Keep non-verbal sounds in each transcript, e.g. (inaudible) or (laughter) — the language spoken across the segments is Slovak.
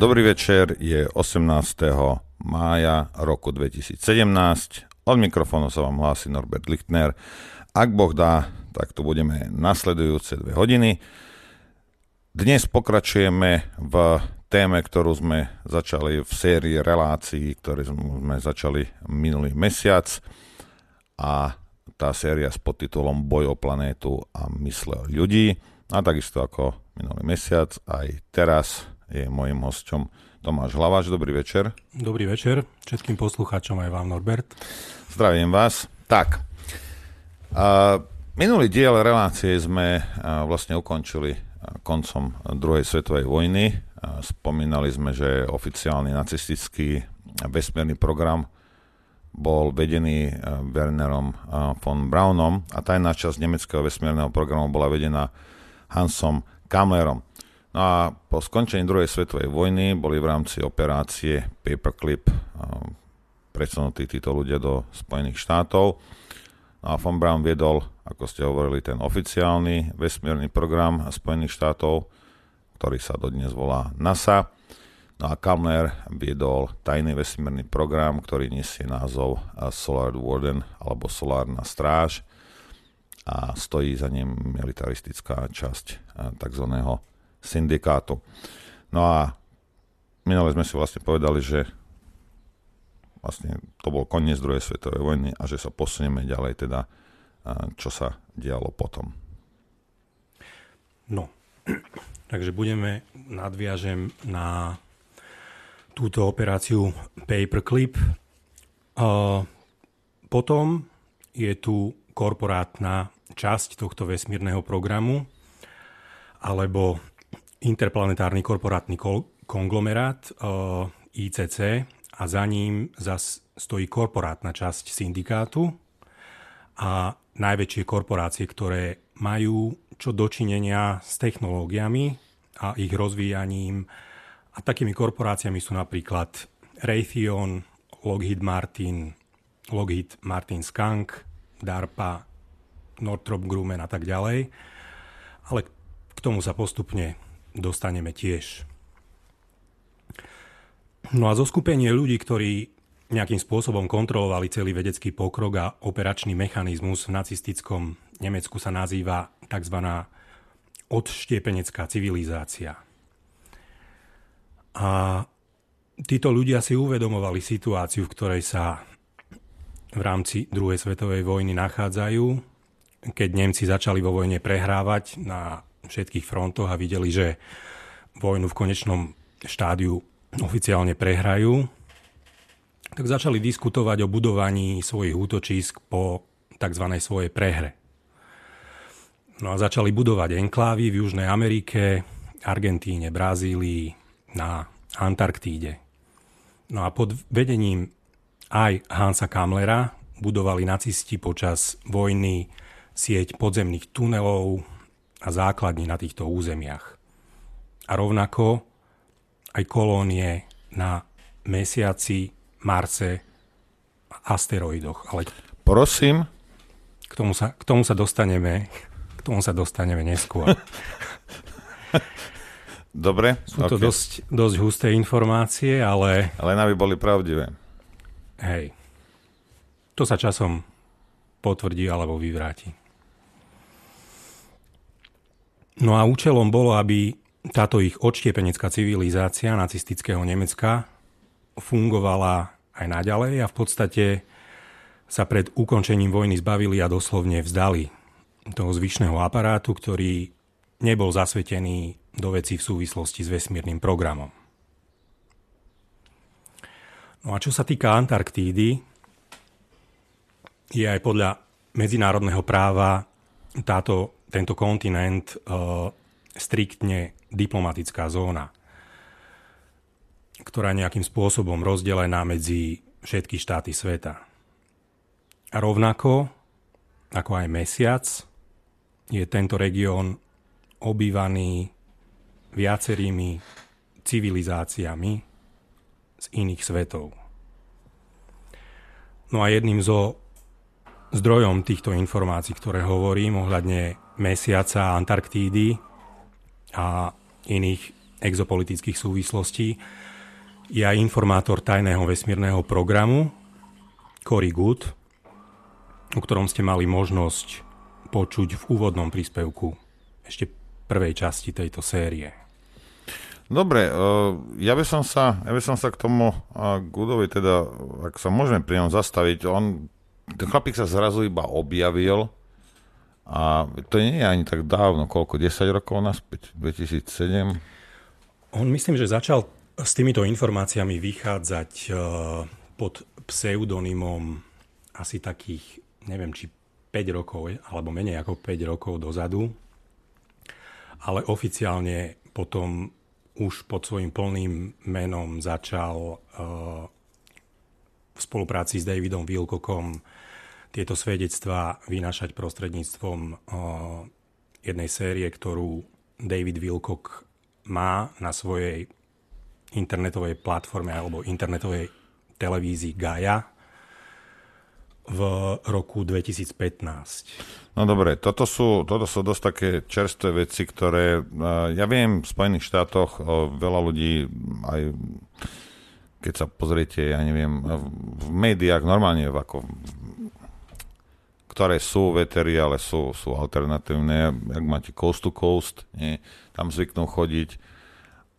Dobrý večer, je 18. mája roku 2017. Od mikrofónu sa vám hlási Norbert Lichtner. Ak Boh dá, tak tu budeme nasledujúce dve hodiny. Dnes pokračujeme v téme, ktorú sme začali v sérii relácií, ktoré sme začali minulý mesiac. A tá séria s podtitulom Boj o planétu a mysle ľudí. A takisto ako minulý mesiac, aj teraz je mojim hosťom Tomáš Hlaváš. Dobrý večer. Dobrý večer všetkým poslucháčom aj vám, Norbert. Zdravím vás. Tak, minulý diel relácie sme vlastne ukončili koncom druhej svetovej vojny. Spomínali sme, že oficiálny nacistický vesmírny program bol vedený Wernerom von Braunom a tajná časť nemeckého vesmírneho programu bola vedená Hansom Kamlerom. No a po skončení druhej svetovej vojny boli v rámci operácie Paperclip presunutí títo ľudia do Spojených štátov. No a von Braun viedol, ako ste hovorili, ten oficiálny vesmírny program Spojených štátov, ktorý sa dodnes volá NASA. No a Kalmner viedol tajný vesmírny program, ktorý nesie názov Solar Warden alebo Solárna stráž a stojí za ním militaristická časť tzv syndikátu. No a minule sme si vlastne povedali, že vlastne to bol koniec druhej svetovej vojny a že sa posunieme ďalej teda, čo sa dialo potom. No, (clears throat) takže budeme, nadviažem na túto operáciu Paperclip. Uh, potom je tu korporátna časť tohto vesmírneho programu, alebo interplanetárny korporátny konglomerát e, ICC a za ním zas stojí korporátna časť syndikátu a najväčšie korporácie, ktoré majú čo dočinenia s technológiami a ich rozvíjaním. A takými korporáciami sú napríklad Raytheon, Lockheed Martin, Lockheed Martin Skunk, DARPA, Northrop Grumman a tak ďalej. Ale k tomu sa postupne dostaneme tiež. No a zoskupenie ľudí, ktorí nejakým spôsobom kontrolovali celý vedecký pokrok a operačný mechanizmus v nacistickom Nemecku sa nazýva tzv. odštiepenecká civilizácia. A títo ľudia si uvedomovali situáciu, v ktorej sa v rámci druhej svetovej vojny nachádzajú, keď Nemci začali vo vojne prehrávať na všetkých frontoch a videli, že vojnu v konečnom štádiu oficiálne prehrajú, tak začali diskutovať o budovaní svojich útočísk po tzv. svojej prehre. No a začali budovať enklávy v Južnej Amerike, Argentíne, Brazílii, na Antarktíde. No a pod vedením aj Hansa Kamlera budovali nacisti počas vojny sieť podzemných tunelov, a základní na týchto územiach. A rovnako aj kolónie na mesiaci, Marse a asteroidoch. Ale Prosím? K tomu, sa, k tomu sa dostaneme. K tomu sa dostaneme neskôr. (laughs) Dobre. Sú okay. to dosť, dosť husté informácie, ale... Ale aby boli pravdivé. Hej. To sa časom potvrdí alebo vyvráti. No a účelom bolo, aby táto ich odštiepenecká civilizácia nacistického Nemecka fungovala aj naďalej a v podstate sa pred ukončením vojny zbavili a doslovne vzdali toho zvyšného aparátu, ktorý nebol zasvetený do veci v súvislosti s vesmírnym programom. No a čo sa týka Antarktídy, je aj podľa medzinárodného práva táto tento kontinent uh, striktne diplomatická zóna, ktorá nejakým spôsobom rozdelená medzi všetky štáty sveta. A rovnako, ako aj mesiac, je tento región obývaný viacerými civilizáciami z iných svetov. No a jedným zo zdrojom týchto informácií, ktoré hovorím ohľadne mesiaca Antarktídy a iných exopolitických súvislostí. Je aj informátor tajného vesmírneho programu Cory Good, o ktorom ste mali možnosť počuť v úvodnom príspevku ešte prvej časti tejto série. Dobre, eh, ja by som sa, ja by som sa k tomu eh, Gudovi teda, ak sa môžeme pri ňom zastaviť, on, ten chlapík sa zrazu iba objavil, a to nie je ani tak dávno, koľko, 10 rokov naspäť, 2007? On myslím, že začal s týmito informáciami vychádzať e, pod pseudonymom asi takých, neviem, či 5 rokov, alebo menej ako 5 rokov dozadu, ale oficiálne potom už pod svojim plným menom začal e, v spolupráci s Davidom Wilcockom tieto svedectvá vynášať prostredníctvom jednej série, ktorú David Wilcock má na svojej internetovej platforme alebo internetovej televízii Gaia v roku 2015. No dobre, toto sú, toto sú dosť také čerstvé veci, ktoré e, ja viem, v Spojených štátoch e, veľa ľudí aj keď sa pozriete, ja neviem, v, v médiách normálne ako staré sú vetery, ale sú, sú alternatívne. Ak máte coast to coast, nie, tam zvyknú chodiť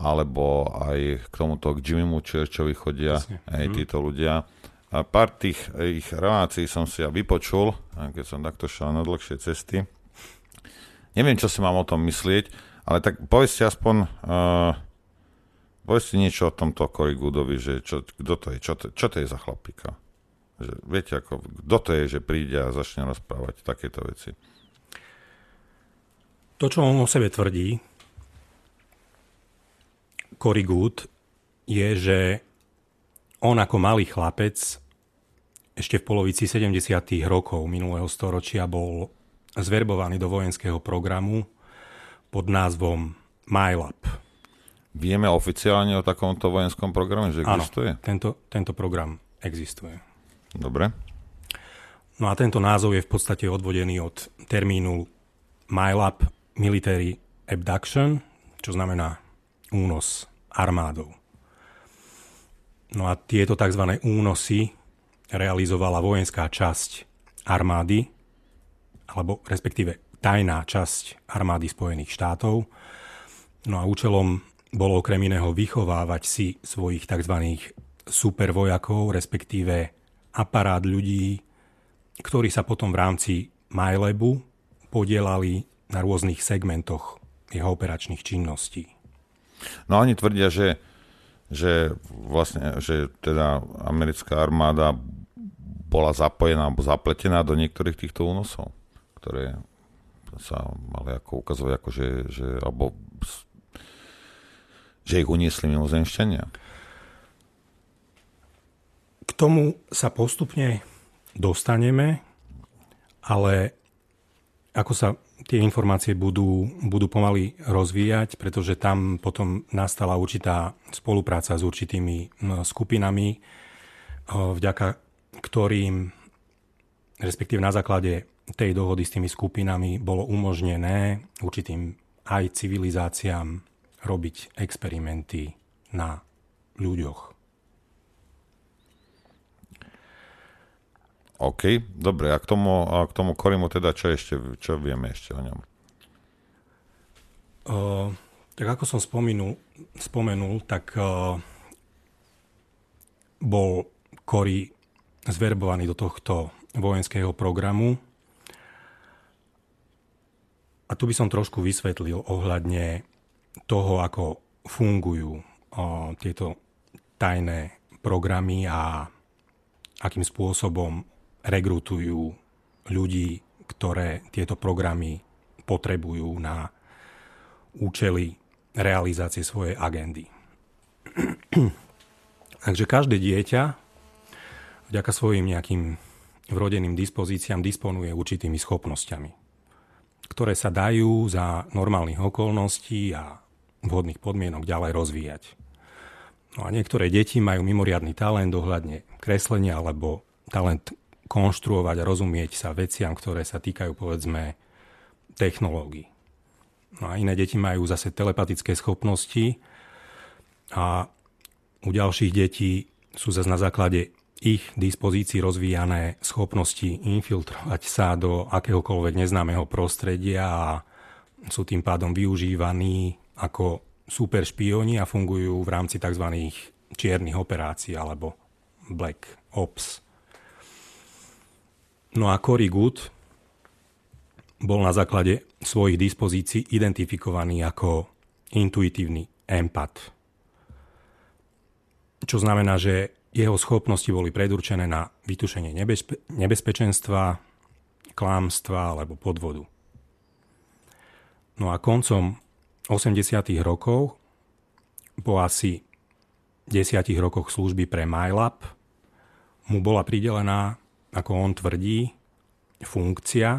alebo aj k tomuto k Jimmymu Churchovi chodia Jasne. aj mhm. títo ľudia. A pár tých ich relácií som si ja vypočul, keď som takto šiel na dlhšie cesty. Neviem, čo si mám o tom myslieť, ale tak povedzte aspoň uh, povedzte niečo o tomto Cory Goodovi, že čo, kto to je, čo to, čo to je za chlapíka. Že, viete, ako, kto to je, že príde a začne rozprávať takéto veci? To, čo on o sebe tvrdí, Cory Good, je, že on ako malý chlapec ešte v polovici 70. rokov minulého storočia bol zverbovaný do vojenského programu pod názvom MyLab. Vieme oficiálne o takomto vojenskom programe, že existuje? Áno, tento, tento program existuje. Dobre. No a tento názov je v podstate odvodený od termínu MyLab Military Abduction, čo znamená únos armádou. No a tieto tzv. únosy realizovala vojenská časť armády, alebo respektíve tajná časť armády Spojených štátov. No a účelom bolo okrem iného vychovávať si svojich tzv. supervojakov, respektíve aparát ľudí, ktorí sa potom v rámci MyLabu podielali na rôznych segmentoch jeho operačných činností. No oni tvrdia, že, že, vlastne, že teda americká armáda bola zapojená alebo zapletená do niektorých týchto únosov, ktoré sa mali ako ukazovať, ako že, že, alebo, že ich uniesli mimozemšťania tomu sa postupne dostaneme, ale ako sa tie informácie budú, budú pomaly rozvíjať, pretože tam potom nastala určitá spolupráca s určitými skupinami, vďaka ktorým, respektíve na základe tej dohody s tými skupinami, bolo umožnené určitým aj civilizáciám robiť experimenty na ľuďoch. OK, dobre, a k tomu, a k tomu Korimu teda čo ešte, čo vieme ešte o ňom? Uh, tak ako som spomenul, spomenul tak uh, bol Kori zverbovaný do tohto vojenského programu. A tu by som trošku vysvetlil ohľadne toho, ako fungujú uh, tieto tajné programy a akým spôsobom rekrutujú ľudí, ktoré tieto programy potrebujú na účely realizácie svojej agendy. (clears throat) Takže každé dieťa vďaka svojim nejakým vrodeným dispozíciám disponuje určitými schopnosťami, ktoré sa dajú za normálnych okolností a vhodných podmienok ďalej rozvíjať. No a niektoré deti majú mimoriadný talent ohľadne kreslenia alebo talent konštruovať a rozumieť sa veciam, ktoré sa týkajú povedzme technológií. No a iné deti majú zase telepatické schopnosti a u ďalších detí sú zase na základe ich dispozícii rozvíjané schopnosti infiltrovať sa do akéhokoľvek neznámeho prostredia a sú tým pádom využívaní ako super špioni a fungujú v rámci tzv. čiernych operácií alebo black ops. No a Cory Good bol na základe svojich dispozícií identifikovaný ako intuitívny empat. Čo znamená, že jeho schopnosti boli predurčené na vytušenie nebezpe- nebezpečenstva, klámstva alebo podvodu. No a koncom 80. rokov, po asi 10 rokoch služby pre MyLab, mu bola pridelená ako on tvrdí, funkcia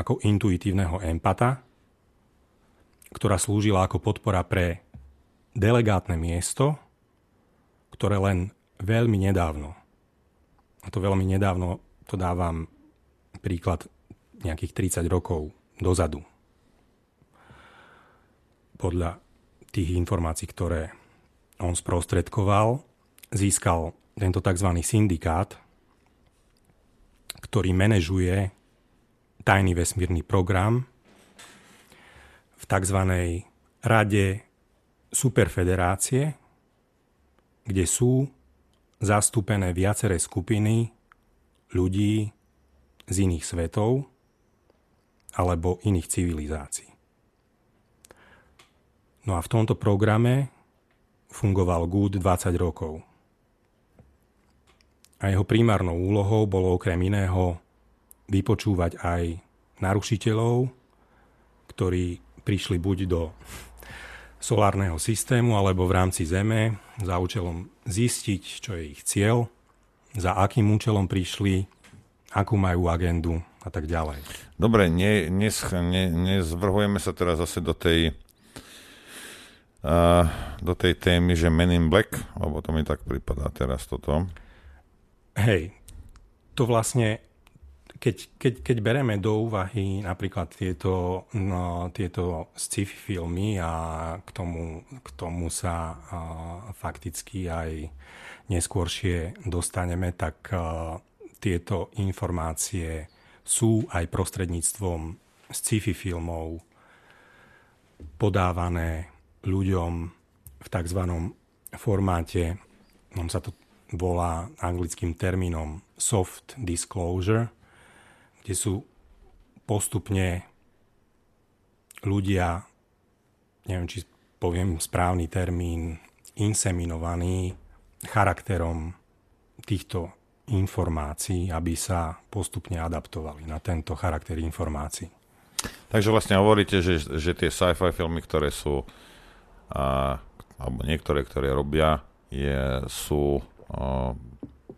ako intuitívneho empata, ktorá slúžila ako podpora pre delegátne miesto, ktoré len veľmi nedávno, a to veľmi nedávno, to dávam príklad nejakých 30 rokov dozadu, podľa tých informácií, ktoré on sprostredkoval, získal tento tzv. syndikát, ktorý manažuje tajný vesmírny program v tzv. rade superfederácie, kde sú zastúpené viaceré skupiny ľudí z iných svetov alebo iných civilizácií. No a v tomto programe fungoval Good 20 rokov a jeho primárnou úlohou bolo okrem iného vypočúvať aj narušiteľov, ktorí prišli buď do solárneho systému alebo v rámci Zeme za účelom zistiť, čo je ich cieľ, za akým účelom prišli, akú majú agendu a tak ďalej. Dobre, ne, nesch, ne, nezvrhujeme sa teraz zase do tej uh, do tej témy, že Men in Black, lebo to mi tak pripadá teraz toto. Hej, to vlastne, keď, keď, keď bereme do úvahy napríklad tieto, no, tieto sci-fi filmy a k tomu, k tomu sa uh, fakticky aj neskôršie dostaneme, tak uh, tieto informácie sú aj prostredníctvom sci-fi filmov podávané ľuďom v tzv. formáte, on no, sa to volá anglickým termínom soft disclosure, kde sú postupne ľudia, neviem či poviem správny termín, inseminovaní charakterom týchto informácií, aby sa postupne adaptovali na tento charakter informácií. Takže vlastne hovoríte, že, že tie sci-fi filmy, ktoré sú, a, alebo niektoré, ktoré robia, je, sú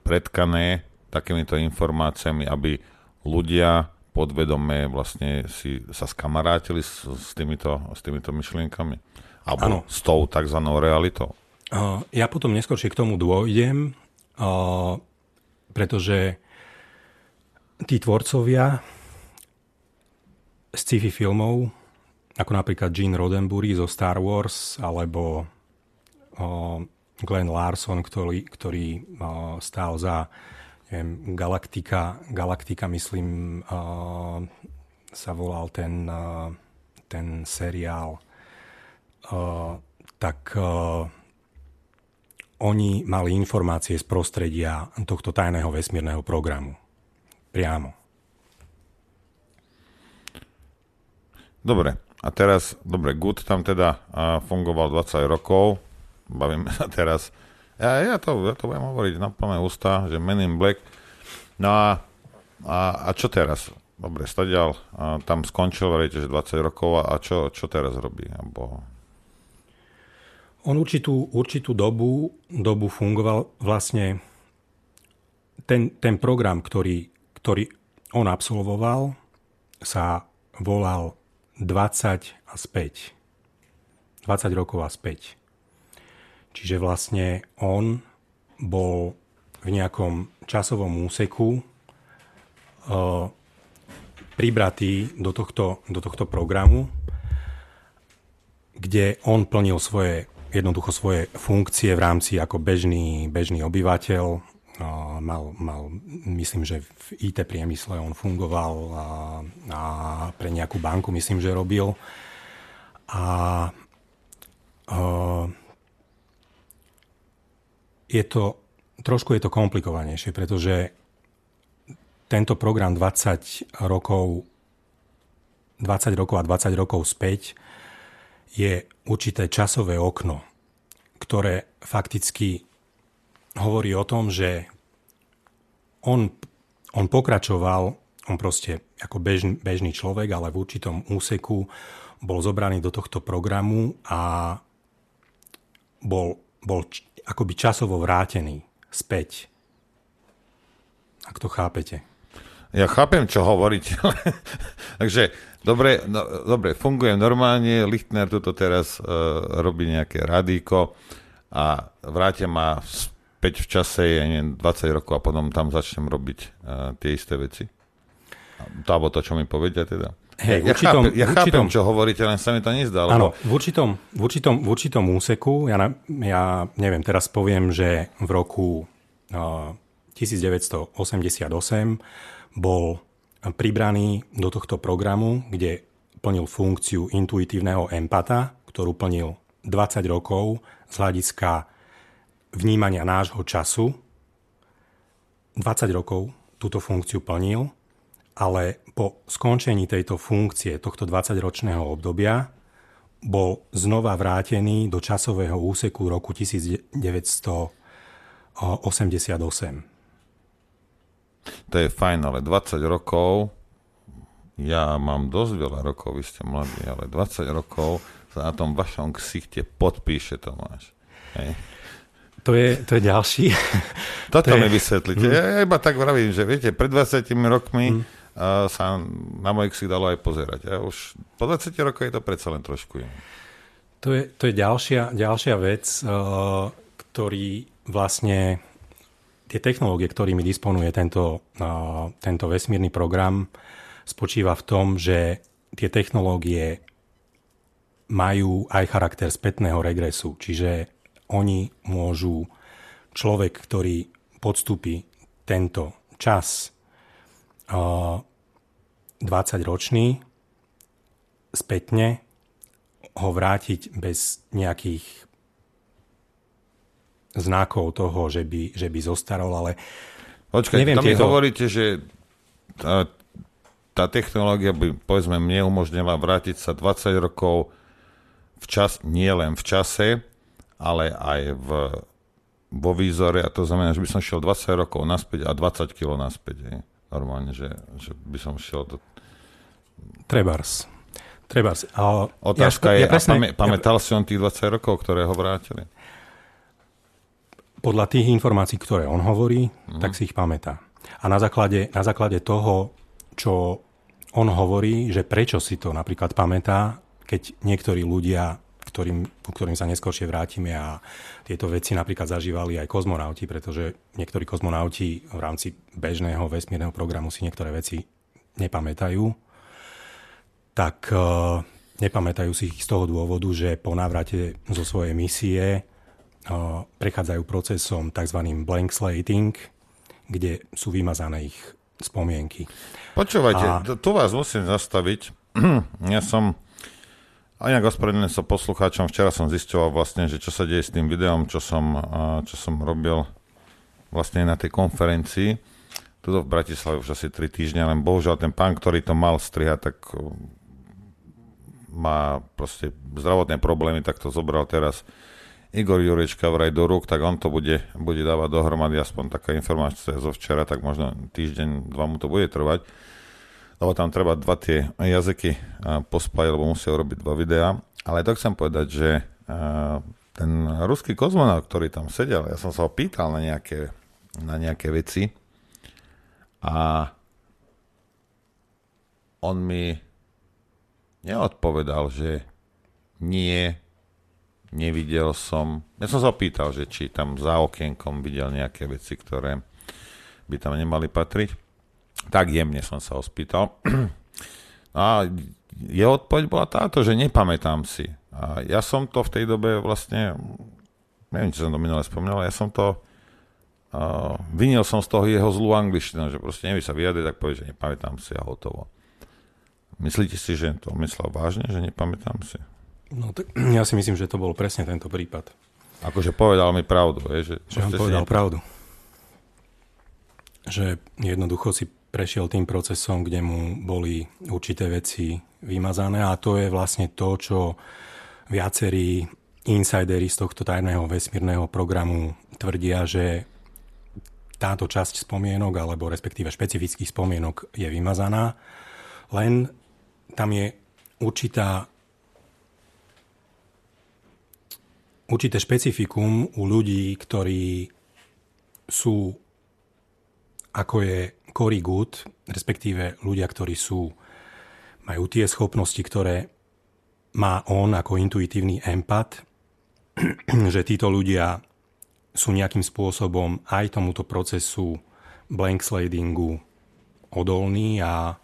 predkané takýmito informáciami, aby ľudia podvedome vlastne si sa skamarátili s, s, týmito, s týmito myšlienkami. Alebo ano. s tou tzv. realitou. Ja potom neskôršie k tomu dôjdem, pretože tí tvorcovia sci-fi filmov, ako napríklad Gene Roddenberry zo Star Wars, alebo Glenn Larson, ktorý, ktorý stál za neviem, Galactica, Galactica, myslím, sa volal ten, ten seriál, tak oni mali informácie z prostredia tohto tajného vesmírneho programu. Priamo. Dobre, a teraz, dobre, Good tam teda fungoval 20 rokov, bavíme sa teraz. Ja, ja, to, ja to budem hovoriť na plné ústa, že Men in Black. No a, a, a čo teraz? Dobre, stadial, a tam skončil, veríte, že 20 rokov a čo, čo teraz robí? Abo... On určitú, určitú dobu, dobu fungoval vlastne ten, ten program, ktorý, ktorý on absolvoval, sa volal 20 a späť. 20 rokov a späť. Čiže vlastne on bol v nejakom časovom úseku e, pribratý do tohto, do tohto programu, kde on plnil svoje, jednoducho svoje funkcie v rámci ako bežný, bežný obyvateľ. E, mal, mal, myslím, že v IT priemysle on fungoval a, a pre nejakú banku myslím, že robil. A e, je to, trošku je to komplikovanejšie, pretože tento program 20 rokov 20 rokov a 20 rokov späť je určité časové okno, ktoré fakticky hovorí o tom, že on, on pokračoval, on proste ako bežný, bežný človek, ale v určitom úseku bol zobraný do tohto programu a bol, bol akoby časovo vrátený späť. Ak to chápete. Ja chápem, čo hovoríte. Takže dobre, no, dobre, fungujem normálne, Lichtner tuto teraz uh, robí nejaké radíko a vráte ma späť v čase, ja neviem, 20 rokov a potom tam začnem robiť uh, tie isté veci. To alebo to, čo mi povedia teda. Hey, ja, určitom, chápem, ja určitom, chápem, čo hovoríte, len sa mi to nezdá. Áno, lebo... v určitom, v, určitom, v určitom úseku, ja, na, ja neviem, teraz poviem, že v roku uh, eh, 1988 bol pribraný do tohto programu, kde plnil funkciu intuitívneho empata, ktorú plnil 20 rokov z hľadiska vnímania nášho času. 20 rokov túto funkciu plnil ale po skončení tejto funkcie tohto 20-ročného obdobia bol znova vrátený do časového úseku roku 1988. To je fajn, ale 20 rokov, ja mám dosť veľa rokov, vy ste mladí, ale 20 rokov sa na tom vašom ksichte podpíše Tomáš. Hej. To je, to je ďalší. Toto to mi je... vysvetlíte. Mm. Ja iba tak vravím, že viete, pred 20 rokmi mm sa na mojich si dalo aj pozerať. A už po 20 rokoch je to predsa len trošku iné. To je, to je ďalšia, ďalšia vec, eh, ktorý vlastne tie technológie, ktorými disponuje tento, eh, tento vesmírny program, spočíva v tom, že tie technológie majú aj charakter spätného regresu, čiže oni môžu človek, ktorý podstúpi tento čas 20-ročný spätne ho vrátiť bez nejakých znakov toho, že by, že by zostarol, ale Očkaj, neviem tam tieho... hovoríte, že tá, tá technológia by, povedzme, mne umožnila vrátiť sa 20 rokov v čas, nie len v čase, ale aj v, vo výzore a to znamená, že by som šiel 20 rokov naspäť a 20 kg naspäť. Je normálne, že, že by som šiel do... Trebars. Trebars. A Otázka ja, je, ja presne, a pamä, pamätal ja, si on tých 20 rokov, ktoré ho vrátili? Podľa tých informácií, ktoré on hovorí, mm. tak si ich pamätá. A na základe, na základe toho, čo on hovorí, že prečo si to napríklad pamätá, keď niektorí ľudia, ktorým, ku ktorým sa neskôršie vrátime a tieto veci napríklad zažívali aj kozmonauti, pretože niektorí kozmonauti v rámci bežného vesmírneho programu si niektoré veci nepamätajú. Tak e, nepamätajú si ich z toho dôvodu, že po návrate zo svojej misie e, prechádzajú procesom tzv. blank slating, kde sú vymazané ich spomienky. Počúvajte, A... tu vás musím zastaviť. (clears throat) ja som a inak ospravedlňujem sa poslucháčom, včera som zistoval vlastne, že čo sa deje s tým videom, čo som, čo som robil vlastne na tej konferencii. Tuto v Bratislave už asi 3 týždňa, len bohužiaľ ten pán, ktorý to mal strihať, tak má proste zdravotné problémy, tak to zobral teraz Igor Jurečka vraj do rúk, tak on to bude, bude dávať dohromady, aspoň taká informácia zo včera, tak možno týždeň, dva mu to bude trvať lebo tam treba dva tie jazyky pospať, lebo musia urobiť dva videá. Ale to chcem povedať, že ten ruský kozmonaut, ktorý tam sedel, ja som sa ho pýtal na nejaké, na nejaké veci a on mi neodpovedal, že nie, nevidel som. Ja som sa pýtal, že či tam za okienkom videl nejaké veci, ktoré by tam nemali patriť. Tak jemne som sa ho spýtal. (clears throat) a jeho odpoveď bola táto, že nepamätám si. A ja som to v tej dobe vlastne, neviem, či som to minule spomínal, ja som to, uh, vinil som z toho jeho zlú angličtinu, že proste nevie sa vyjadriť, tak povie, že nepamätám si a hotovo. Myslíte si, že to myslel vážne, že nepamätám si? No tak (clears throat) ja si myslím, že to bol presne tento prípad. Akože povedal mi pravdu, je, že... Že on povedal nepamätám. pravdu. Že jednoducho si prešiel tým procesom, kde mu boli určité veci vymazané a to je vlastne to, čo viacerí insidery z tohto tajného vesmírneho programu tvrdia, že táto časť spomienok, alebo respektíve špecifických spomienok je vymazaná, len tam je určitá určité špecifikum u ľudí, ktorí sú, ako je Cory Good, respektíve ľudia, ktorí sú, majú tie schopnosti, ktoré má on ako intuitívny empat, (clears throat) že títo ľudia sú nejakým spôsobom aj tomuto procesu blank sladingu odolní a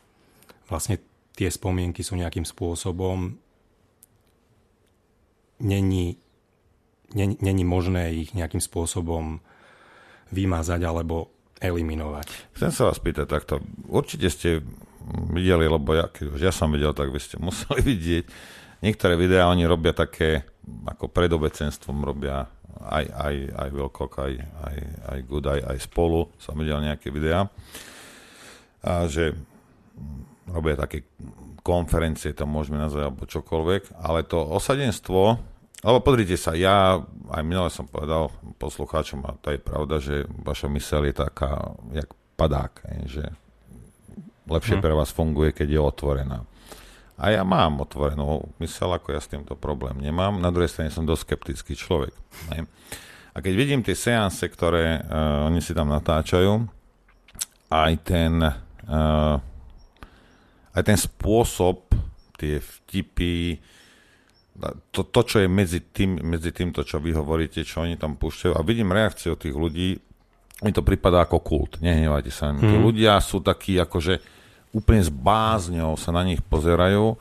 vlastne tie spomienky sú nejakým spôsobom není, není možné ich nejakým spôsobom vymazať alebo eliminovať. Chcem sa vás pýtať takto. Určite ste videli, lebo ja, keď už ja som videl, tak vy ste (laughs) museli vidieť. Niektoré videá oni robia také, ako pred robia aj, aj, aj Wilcock, aj, aj, aj Good, aj, aj spolu. Som videl nejaké videá. A že robia také konferencie, to môžeme nazvať, alebo čokoľvek, ale to osadenstvo lebo pozrite sa, ja aj minule som povedal poslucháčom, a to je pravda, že vaša myseľ je taká, jak padák, že lepšie mhm. pre vás funguje, keď je otvorená. A ja mám otvorenú myseľ, ako ja s týmto problém nemám. Na druhej strane som dosť skeptický človek. A keď vidím tie seanse, ktoré uh, oni si tam natáčajú, aj ten, uh, aj ten spôsob, tie vtipy, to, to, čo je medzi, tým, medzi týmto, čo vy hovoríte, čo oni tam púšťajú a vidím reakciu tých ľudí, mi to prípada ako kult, nehnevajte sa. Hmm. Tí ľudia sú takí akože úplne s bázňou sa na nich pozerajú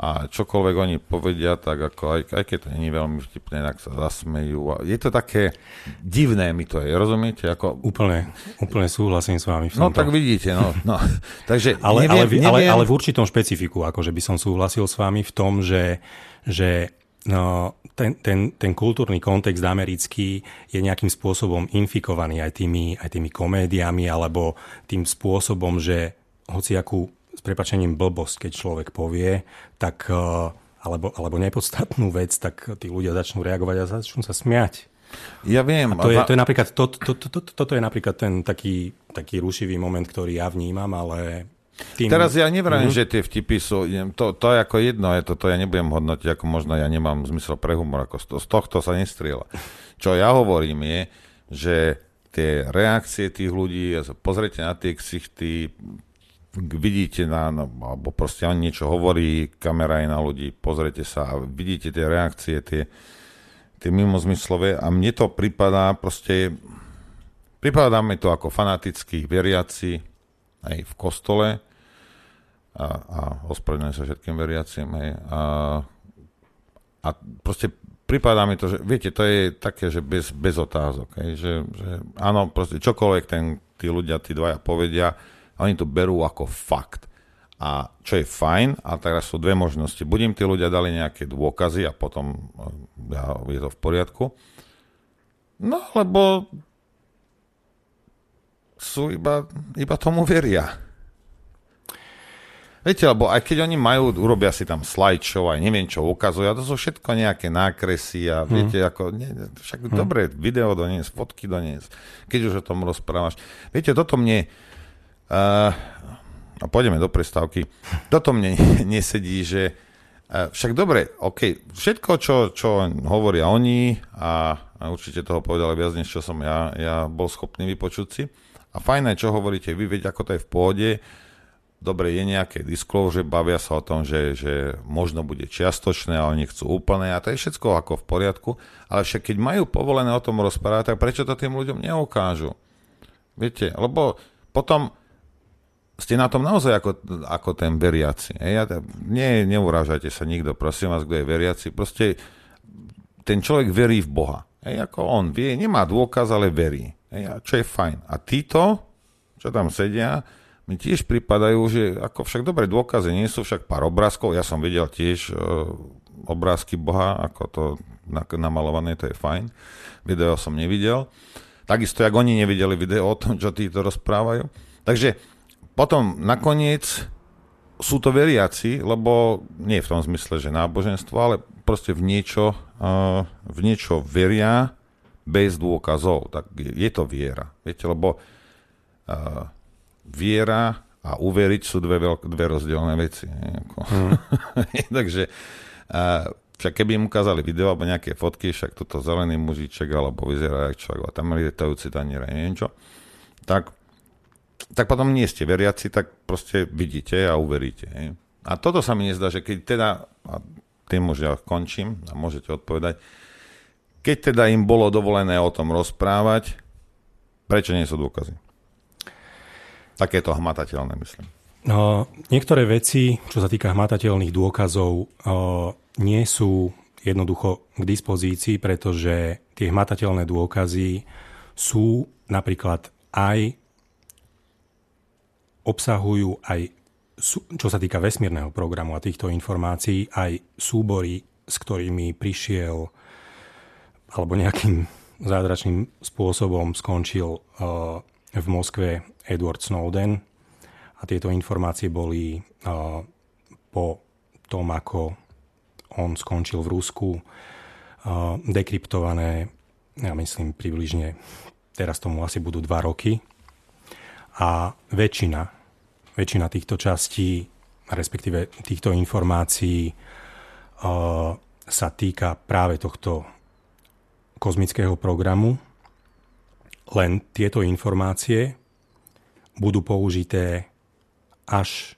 a čokoľvek oni povedia, tak ako aj, aj keď to nie je veľmi vtipné, tak sa zasmejú. A je to také divné mi to je, rozumiete? Ako... Úplne, úplne súhlasím s vami v no tomto. No tak vidíte, no. no. (laughs) Takže ale, neviem, ale, neviem. Ale, ale v určitom špecifiku, akože by som súhlasil s vami v tom, že že no, ten, ten, ten kultúrny kontext americký je nejakým spôsobom infikovaný aj tými, aj tými komédiami alebo tým spôsobom, že akú s prepačením blbosť, keď človek povie, tak, e, alebo, alebo nepodstatnú vec, tak tí ľudia začnú reagovať a začnú sa smiať. Ja viem. A to, je, to je napríklad, to, to, to, to, toto je napríklad ten taký, taký rušivý moment, ktorý ja vnímam, ale tým... Teraz ja nevrajím, mm-hmm. že tie vtipy sú, to, to je ako jedno, je to, to ja nebudem hodnotiť, ako možno ja nemám zmysel pre humor, ako z, to, z tohto sa nestriela. Čo ja hovorím je, že tie reakcie tých ľudí, pozrite na tie ksichty, vidíte na, no, alebo proste on niečo hovorí, kamera je na ľudí, pozrite sa a vidíte tie reakcie, tie, tie mimozmyslové a mne to pripadá proste, pripadá mi to ako fanatickí veriaci aj v kostole, a, a ospravedlňujem sa všetkým veriacim. Hej. A, a proste pripadá mi to, že viete, to je také, že bez, bez otázok. Hej, že, že áno, proste čokoľvek ten, tí ľudia, tí dvaja povedia, oni to berú ako fakt. A čo je fajn, a teraz sú dve možnosti. Buď im tí ľudia dali nejaké dôkazy a potom e, ja, je to v poriadku. No, lebo sú iba, iba tomu veria. Viete, lebo aj keď oni majú, urobia si tam slideshow, aj neviem čo ukazujú, a to sú všetko nejaké nákresy a hmm. viete, ako, nie, však hmm. dobre, video donies, fotky donies, keď už o tom rozprávaš. Viete, toto mne, uh, eh, a no pôjdeme do prestávky, toto mne (laughs) nesedí, že uh, však dobre, OK, všetko, čo, čo hovoria oni a, a určite toho povedali viac, než čo som ja, ja bol schopný vypočuť si, a fajn aj, čo hovoríte vy, viete, ako to je v pôde, dobre, je nejaké disclosure, bavia sa o tom, že, že možno bude čiastočné, ale chcú úplné a to je všetko ako v poriadku, ale však keď majú povolené o tom rozprávať, tak prečo to tým ľuďom neukážu? Viete, lebo potom ste na tom naozaj ako, ako ten veriaci. Ja, nie, neurážajte sa nikto, prosím vás, kto je veriaci. Proste ten človek verí v Boha. Hej? Ako on vie, nemá dôkaz, ale verí. Hej? čo je fajn. A títo, čo tam sedia, mi tiež pripadajú, že ako však dobre dôkazy nie sú však pár obrázkov, ja som videl tiež uh, obrázky Boha, ako to namalované, to je fajn, video som nevidel. Takisto, jak oni nevideli video o tom, čo títo rozprávajú. Takže potom nakoniec sú to veriaci, lebo nie v tom zmysle, že náboženstvo, ale proste v niečo, uh, v niečo veria bez dôkazov. Tak je, je to viera. Viete, lebo uh, viera a uveriť sú dve, veľk- dve rozdielne veci. Mm. (laughs) Takže a, však keby im ukázali video alebo nejaké fotky, však toto zelený mužiček alebo vyzerá jak človek a tam lietajúci tanier, neviem čo, tak, tak potom nie ste veriaci, tak proste vidíte a uveríte. Nie? A toto sa mi nezdá, že keď teda, a tým už ja končím a môžete odpovedať, keď teda im bolo dovolené o tom rozprávať, prečo nie sú dôkazy? takéto hmatateľné, myslím. No, niektoré veci, čo sa týka hmatateľných dôkazov, nie sú jednoducho k dispozícii, pretože tie hmatateľné dôkazy sú napríklad aj obsahujú aj, čo sa týka vesmírneho programu a týchto informácií, aj súbory, s ktorými prišiel alebo nejakým (laughs) zázračným spôsobom skončil v Moskve Edward Snowden a tieto informácie boli e, po tom, ako on skončil v Rusku, e, dekryptované, ja myslím približne, teraz tomu asi budú dva roky. A väčšina, väčšina týchto častí, respektíve týchto informácií e, sa týka práve tohto kozmického programu, len tieto informácie budú použité až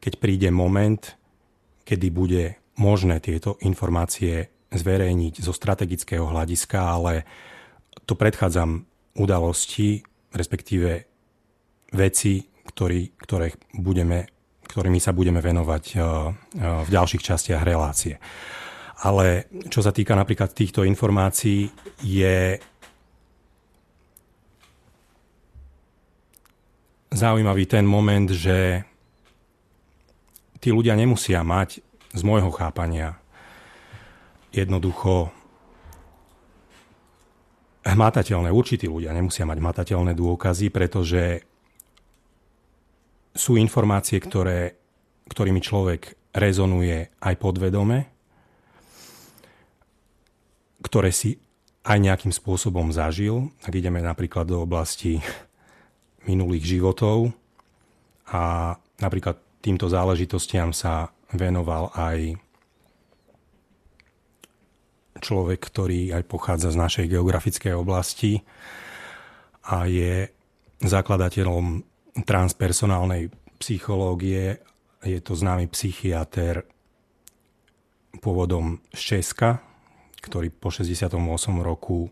keď príde moment, kedy bude možné tieto informácie zverejniť zo strategického hľadiska, ale tu predchádzam udalosti, respektíve veci, ktorý, ktoré budeme, ktorými sa budeme venovať e, e, v ďalších častiach relácie. Ale čo sa týka napríklad týchto informácií, je zaujímavý ten moment, že tí ľudia nemusia mať z môjho chápania jednoducho hmatateľné, určití ľudia nemusia mať hmatateľné dôkazy, pretože sú informácie, ktoré, ktorými človek rezonuje aj podvedome, ktoré si aj nejakým spôsobom zažil. Ak ideme napríklad do oblasti minulých životov a napríklad týmto záležitostiam sa venoval aj človek, ktorý aj pochádza z našej geografickej oblasti a je zakladateľom transpersonálnej psychológie. Je to známy psychiatr pôvodom z Česka, ktorý po 68 roku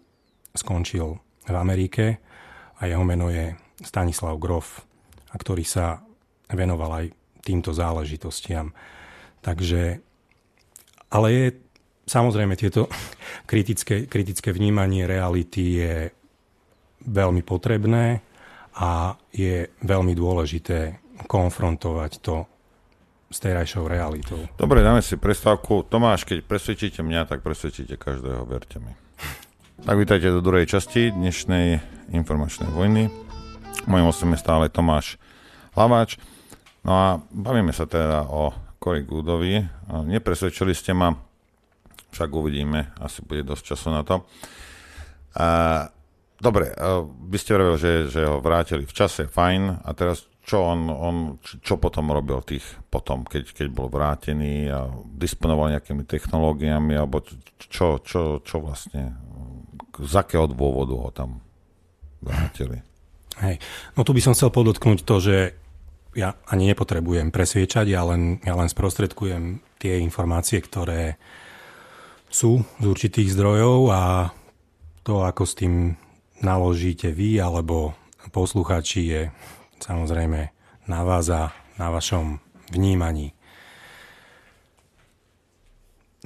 skončil v Amerike a jeho meno je Stanislav Grof, a ktorý sa venoval aj týmto záležitostiam. Takže, ale je samozrejme tieto (laughs) kritické, kritické vnímanie reality je veľmi potrebné a je veľmi dôležité konfrontovať to s terajšou realitou. Dobre, dáme si prestávku. Tomáš, keď presvedčíte mňa, tak presvedčíte každého, verte mi. Tak vítajte do druhej časti dnešnej informačnej vojny. Mojím ostom je stále Tomáš Lavač. No a bavíme sa teda o Cory Goodovi. Nepresvedčili ste ma, však uvidíme, asi bude dosť času na to. Dobre, vy ste vravili, že, že ho vrátili v čase, fajn. A teraz čo on, on čo potom robil tých potom, keď, keď bol vrátený a disponoval nejakými technológiami, alebo čo, čo, čo vlastne, z akého dôvodu ho tam vrátili? Hej. No tu by som chcel podotknúť to, že ja ani nepotrebujem presviečať, ja len, ja len sprostredkujem tie informácie, ktoré sú z určitých zdrojov a to, ako s tým naložíte vy alebo posluchači, je samozrejme na vás a na vašom vnímaní.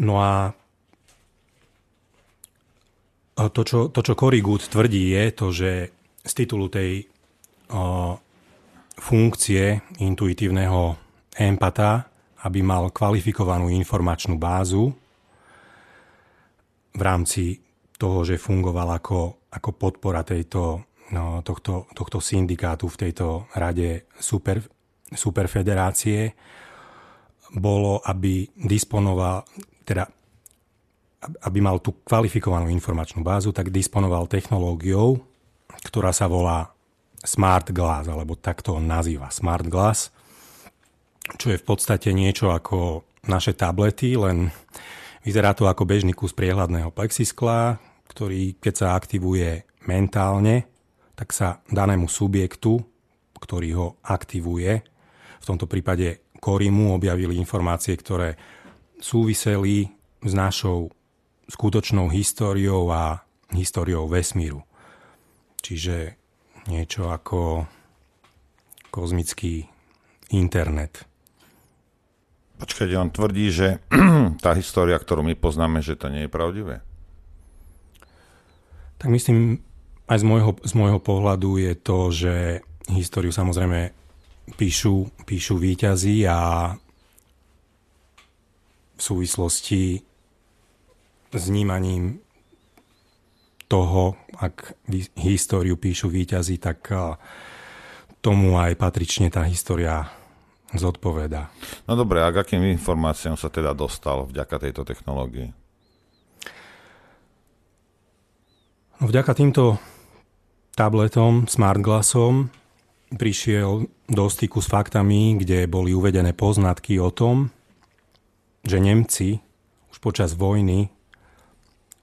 No a to, čo, to, čo Corey Good tvrdí, je to, že z titulu tej o, funkcie intuitívneho empata, aby mal kvalifikovanú informačnú bázu v rámci toho, že fungoval ako, ako podpora tejto, no, tohto, tohto syndikátu v tejto rade super, superfederácie, bolo, aby disponoval, teda aby mal tú kvalifikovanú informačnú bázu, tak disponoval technológiou, ktorá sa volá Smart Glass, alebo takto on nazýva Smart Glass, čo je v podstate niečo ako naše tablety, len vyzerá to ako bežný kus priehľadného plexiskla, ktorý keď sa aktivuje mentálne, tak sa danému subjektu, ktorý ho aktivuje, v tomto prípade Korimu objavili informácie, ktoré súviseli s našou skutočnou históriou a históriou vesmíru. Čiže niečo ako kozmický internet. Počkajte, on tvrdí, že (clears throat) tá história, ktorú my poznáme, že to nie je pravdivé. Tak myslím, aj z môjho, z môjho pohľadu je to, že históriu samozrejme píšu, píšu výťazí a v súvislosti s vnímaním toho, ak históriu píšu výťazí, tak tomu aj patrične tá história zodpovedá. No dobre, a k akým informáciám sa teda dostal vďaka tejto technológii? No vďaka týmto tabletom, smart glasom prišiel do styku s faktami, kde boli uvedené poznatky o tom, že Nemci už počas vojny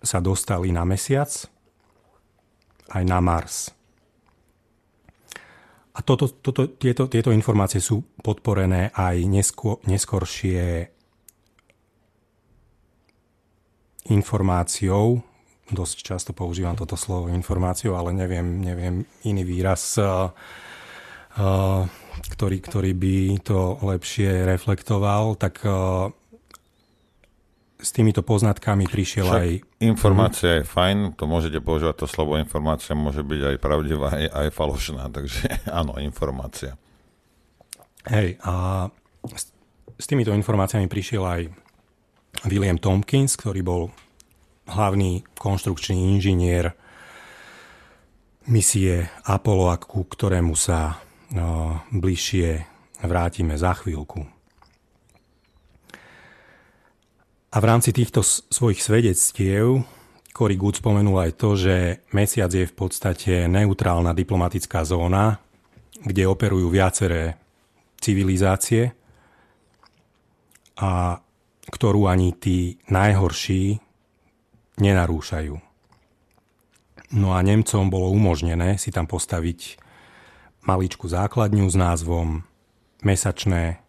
sa dostali na mesiac – aj na Mars. A toto, toto, tieto, tieto informácie sú podporené aj neskôr, neskoršie informáciou, dosť často používam toto slovo informáciou, ale neviem, neviem iný výraz, eh, eh, ktorý, ktorý by to lepšie reflektoval, tak eh, s týmito poznatkami prišiel Však aj... Informácia je fajn, to môžete používať to slovo informácia, môže byť aj pravdivá, aj, aj falošná, (laughs) takže áno, informácia. Hej, a s, s týmito informáciami prišiel aj William Tompkins, ktorý bol hlavný konštrukčný inžinier misie Apollo, ku ktorému sa no, bližšie vrátime za chvíľku. A v rámci týchto svojich svedectiev Cory Good spomenul aj to, že mesiac je v podstate neutrálna diplomatická zóna, kde operujú viaceré civilizácie a ktorú ani tí najhorší nenarúšajú. No a Nemcom bolo umožnené si tam postaviť maličku základňu s názvom Mesačné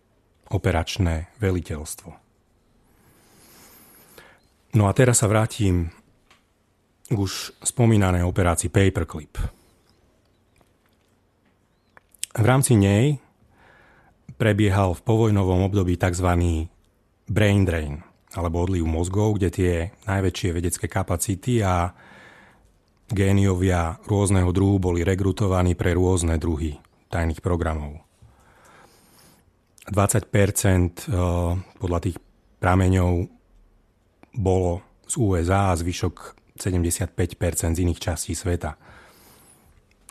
operačné veliteľstvo. No a teraz sa vrátim k už spomínanej operácii Paperclip. V rámci nej prebiehal v povojnovom období tzv. brain drain, alebo odliv mozgov, kde tie najväčšie vedecké kapacity a géniovia rôzneho druhu boli rekrutovaní pre rôzne druhy tajných programov. 20% eh, podľa tých prameňov bolo z USA a zvyšok 75% z iných častí sveta.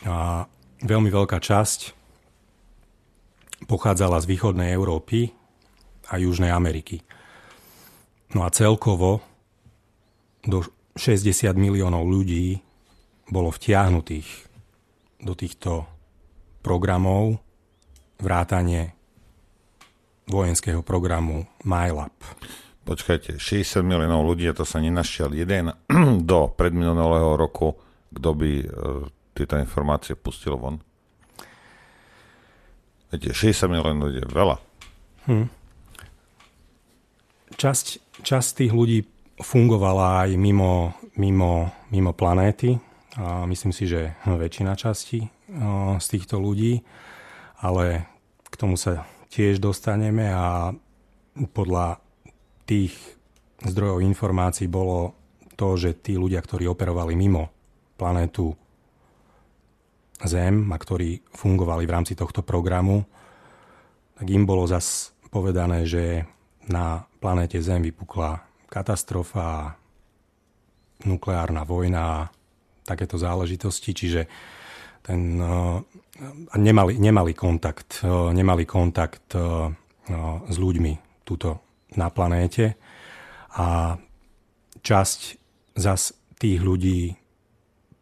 A veľmi veľká časť pochádzala z východnej Európy a Južnej Ameriky. No a celkovo do 60 miliónov ľudí bolo vtiahnutých do týchto programov vrátanie vojenského programu MyLab počkajte, 60 miliónov ľudí a to sa nenašiel jeden (clears throat) do predminulého roku, kto by e, tieto informácie pustil von. Viete, 60 miliónov ľudí je veľa. Hm. Časť, časť tých ľudí fungovala aj mimo, mimo, mimo planéty. A myslím si, že väčšina časti e, z týchto ľudí, ale k tomu sa tiež dostaneme a podľa tých zdrojov informácií bolo to, že tí ľudia, ktorí operovali mimo planétu Zem a ktorí fungovali v rámci tohto programu, tak im bolo zas povedané, že na planéte Zem vypukla katastrofa, nukleárna vojna a takéto záležitosti, čiže ten, e, nemali, nemali kontakt, e, nemali kontakt e, s ľuďmi túto na planéte a časť zas tých ľudí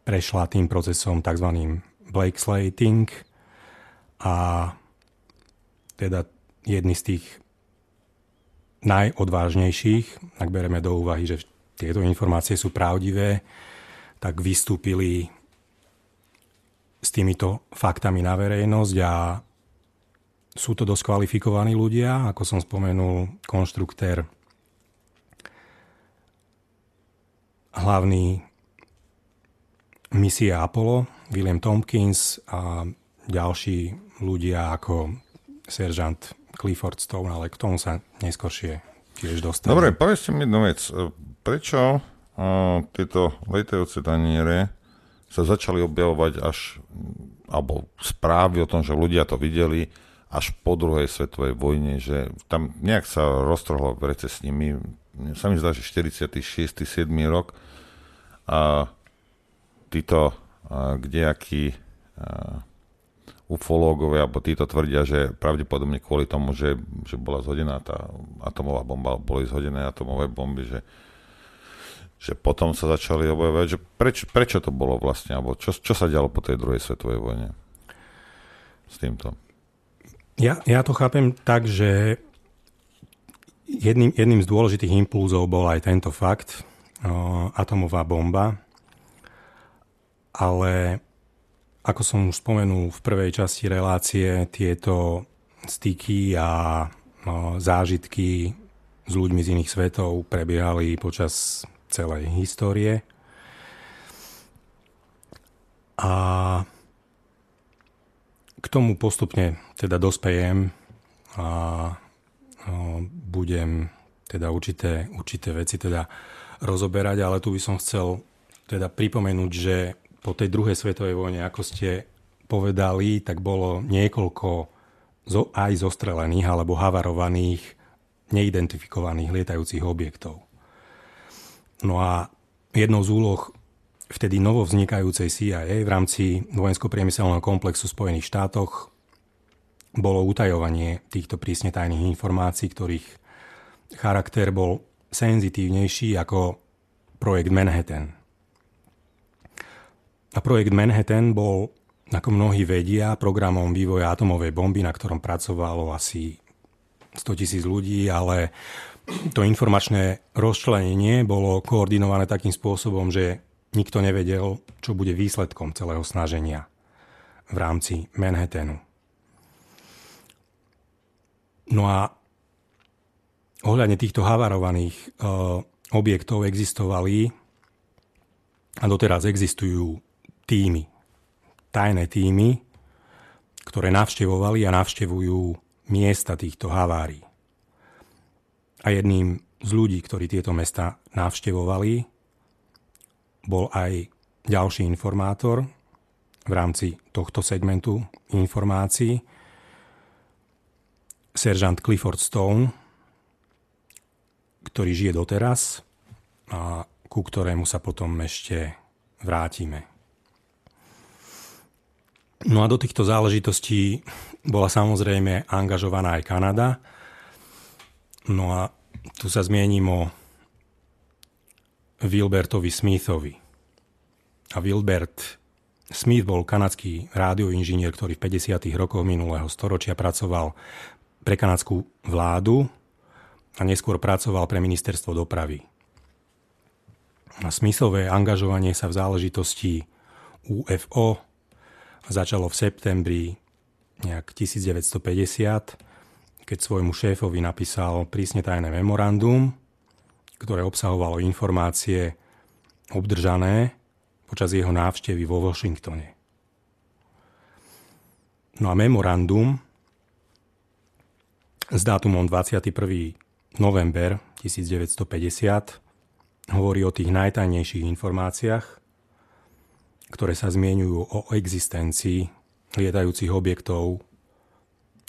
prešla tým procesom tzv. Blake Slating a teda jedni z tých najodvážnejších, ak bereme do úvahy, že tieto informácie sú pravdivé, tak vystúpili s týmito faktami na verejnosť a sú to dosť kvalifikovaní ľudia, ako som spomenul, konštruktér, hlavný misie Apollo, William Tompkins a ďalší ľudia ako seržant Clifford Stone, ale k tomu sa neskôršie tiež dostane. Dobre, povedzte mi jednu vec. Prečo uh, tieto letajúce taniere sa začali objavovať až, alebo správy o tom, že ľudia to videli, až po druhej svetovej vojne, že tam nejak sa roztrhlo vrece s nimi. Sa mi zdá, že 46. 7. rok a títo a kdejakí a, ufológovia, alebo títo tvrdia, že pravdepodobne kvôli tomu, že, že bola zhodená tá atomová bomba, boli zhodené atomové bomby, že, že potom sa začali objavovať, že preč, prečo to bolo vlastne, alebo čo, čo sa dialo po tej druhej svetovej vojne s týmto? Ja, ja to chápem tak, že jedným, jedným z dôležitých impulzov bol aj tento fakt, o, atomová bomba, ale ako som už spomenul v prvej časti relácie, tieto styky a o, zážitky s ľuďmi z iných svetov prebiehali počas celej histórie. A k tomu postupne teda dospejem a budem teda určité, určité veci teda rozoberať, ale tu by som chcel teda pripomenúť, že po tej druhej svetovej vojne, ako ste povedali, tak bolo niekoľko zo, aj zostrelených alebo havarovaných, neidentifikovaných lietajúcich objektov. No a jednou z úloh vtedy vznikajúcej CIA v rámci vojensko-priemyselného komplexu v Spojených štátoch bolo utajovanie týchto prísne tajných informácií, ktorých charakter bol senzitívnejší ako projekt Manhattan. A projekt Manhattan bol, ako mnohí vedia, programom vývoja atomovej bomby, na ktorom pracovalo asi 100 tisíc ľudí, ale to informačné rozčlenenie bolo koordinované takým spôsobom, že Nikto nevedel, čo bude výsledkom celého snaženia v rámci Manhattanu. No a ohľadne týchto havarovaných e, objektov existovali a doteraz existujú týmy, tajné týmy, ktoré navštevovali a navštevujú miesta týchto havárií. A jedným z ľudí, ktorí tieto mesta navštevovali, bol aj ďalší informátor v rámci tohto segmentu informácií, seržant Clifford Stone, ktorý žije doteraz a ku ktorému sa potom ešte vrátime. No a do týchto záležitostí bola samozrejme angažovaná aj Kanada. No a tu sa zmiením o Wilbertovi Smithovi. A Wilbert Smith bol kanadský rádioinžinier, ktorý v 50. rokoch minulého storočia pracoval pre kanadskú vládu a neskôr pracoval pre ministerstvo dopravy. A Smithové angažovanie sa v záležitosti UFO začalo v septembri nejak 1950, keď svojmu šéfovi napísal prísne tajné memorandum, ktoré obsahovalo informácie obdržané počas jeho návštevy vo Washingtone. No a memorandum s dátumom 21. november 1950 hovorí o tých najtajnejších informáciách, ktoré sa zmienujú o existencii lietajúcich objektov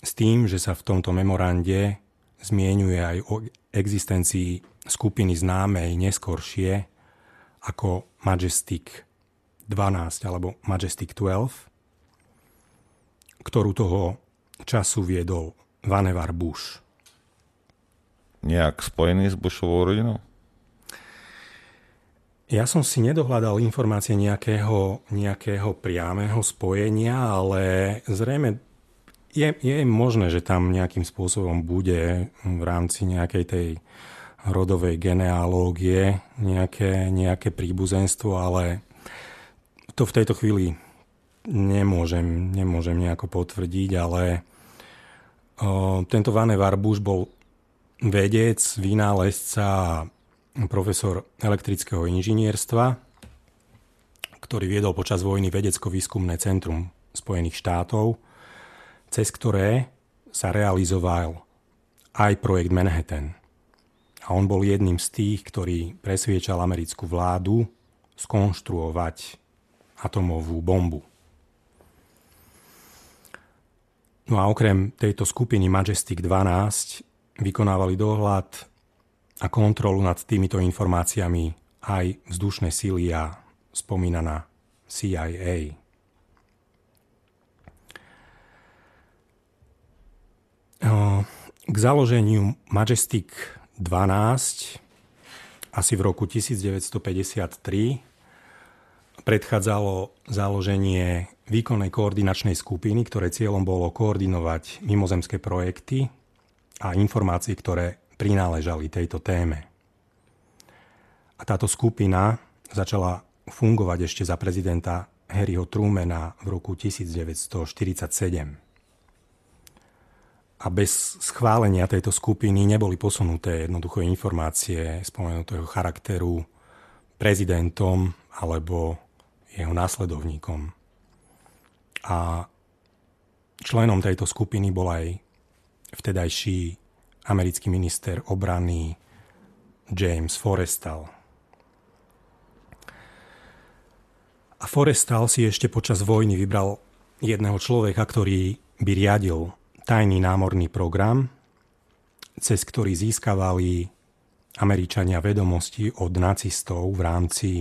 s tým, že sa v tomto memorande zmienuje aj o existencii skupiny známej neskoršie ako Majestic 12 alebo Majestic 12, ktorú toho času viedol Vannevar Bush. Nejak spojený s Bushovou rodinou? Ja som si nedohľadal informácie nejakého, nejakého priamého spojenia, ale zrejme je, je možné, že tam nejakým spôsobom bude v rámci nejakej tej rodovej genealógie, nejaké, nejaké príbuzenstvo, ale to v tejto chvíli nemôžem, nemôžem nejako potvrdiť, ale o, tento Vane Varbuš bol vedec, vynálezca a profesor elektrického inžinierstva, ktorý viedol počas vojny vedecko-výskumné centrum Spojených štátov, cez ktoré sa realizoval aj projekt Manhattan. A on bol jedným z tých, ktorý presviečal americkú vládu skonštruovať atomovú bombu. No a okrem tejto skupiny Majestic 12 vykonávali dohľad a kontrolu nad týmito informáciami aj vzdušné síly a spomínaná CIA. K založeniu Majestic 12 asi v roku 1953 predchádzalo založenie výkonnej koordinačnej skupiny, ktoré cieľom bolo koordinovať mimozemské projekty a informácie, ktoré prináležali tejto téme. A táto skupina začala fungovať ešte za prezidenta Harryho Trumena v roku 1947 a bez schválenia tejto skupiny neboli posunuté jednoduché informácie spomenutého charakteru prezidentom alebo jeho následovníkom. A členom tejto skupiny bol aj vtedajší americký minister obrany James Forrestal. A Forrestal si ešte počas vojny vybral jedného človeka, ktorý by riadil tajný námorný program, cez ktorý získavali Američania vedomosti od nacistov v rámci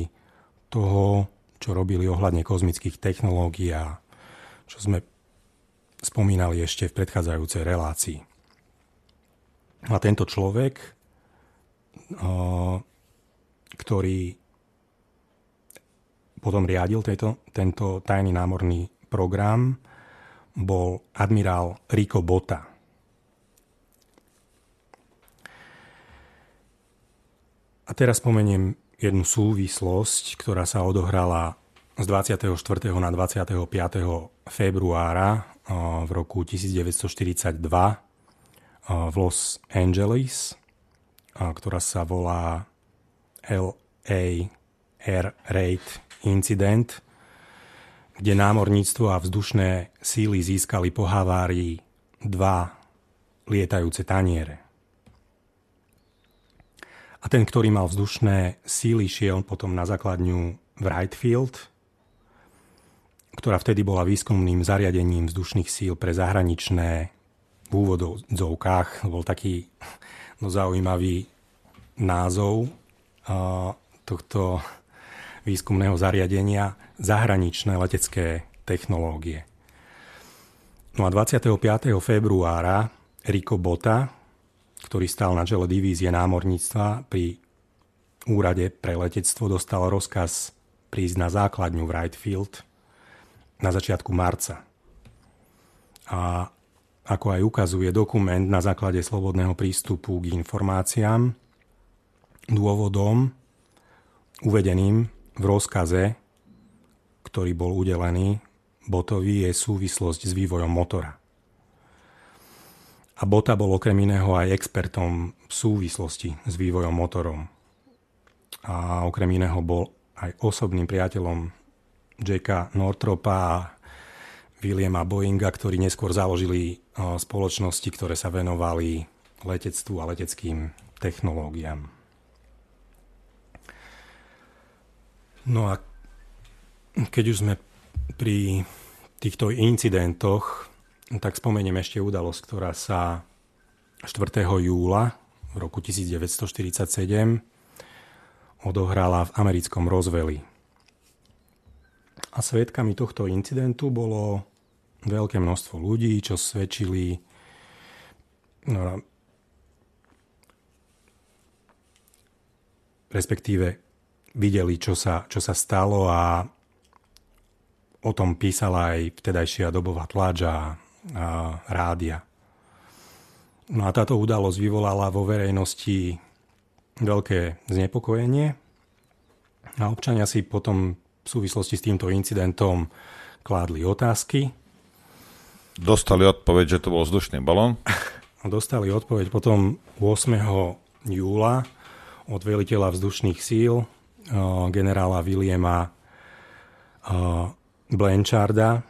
toho, čo robili ohľadne kozmických technológií a čo sme spomínali ešte v predchádzajúcej relácii. A tento človek, ktorý potom riadil tento tajný námorný program, bol admirál Rico Bota. A teraz spomeniem jednu súvislosť, ktorá sa odohrala z 24. na 25. februára v roku 1942 v Los Angeles, ktorá sa volá LA Air Raid Incident – kde námorníctvo a vzdušné síly získali po havárii dva lietajúce taniere. A ten, ktorý mal vzdušné síly, šiel potom na základňu v Wrightfield, ktorá vtedy bola výskumným zariadením vzdušných síl pre zahraničné v úvodovzovkách. Bol taký (laughs) no, zaujímavý názov uh, tohto výskumného zariadenia zahraničné letecké technológie. No a 25. februára Rico Bota, ktorý stál na čele divízie námorníctva pri úrade pre letectvo, dostal rozkaz prísť na základňu v Wrightfield na začiatku marca. A ako aj ukazuje dokument na základe slobodného prístupu k informáciám, dôvodom uvedeným v rozkaze ktorý bol udelený Botovi, je súvislosť s vývojom motora. A Bota bol okrem iného aj expertom v súvislosti s vývojom motorom. A okrem iného bol aj osobným priateľom Jacka Northropa a Williama Boeinga, ktorí neskôr založili e, spoločnosti, ktoré sa venovali letectvu a leteckým technológiám. No a keď už sme pri týchto incidentoch, tak spomeniem ešte udalosť, ktorá sa 4. júla v roku 1947 odohrala v americkom rozveli. A svetkami tohto incidentu bolo veľké množstvo ľudí, čo svedčili no, respektíve videli, čo sa, čo sa stalo a o tom písala aj vtedajšia dobová tláča a rádia. No a táto udalosť vyvolala vo verejnosti veľké znepokojenie a občania si potom v súvislosti s týmto incidentom kládli otázky. Dostali odpoveď, že to bol vzdušný balón? (laughs) Dostali odpoveď potom 8. júla od veliteľa vzdušných síl eh, generála Williama eh, Blancharda,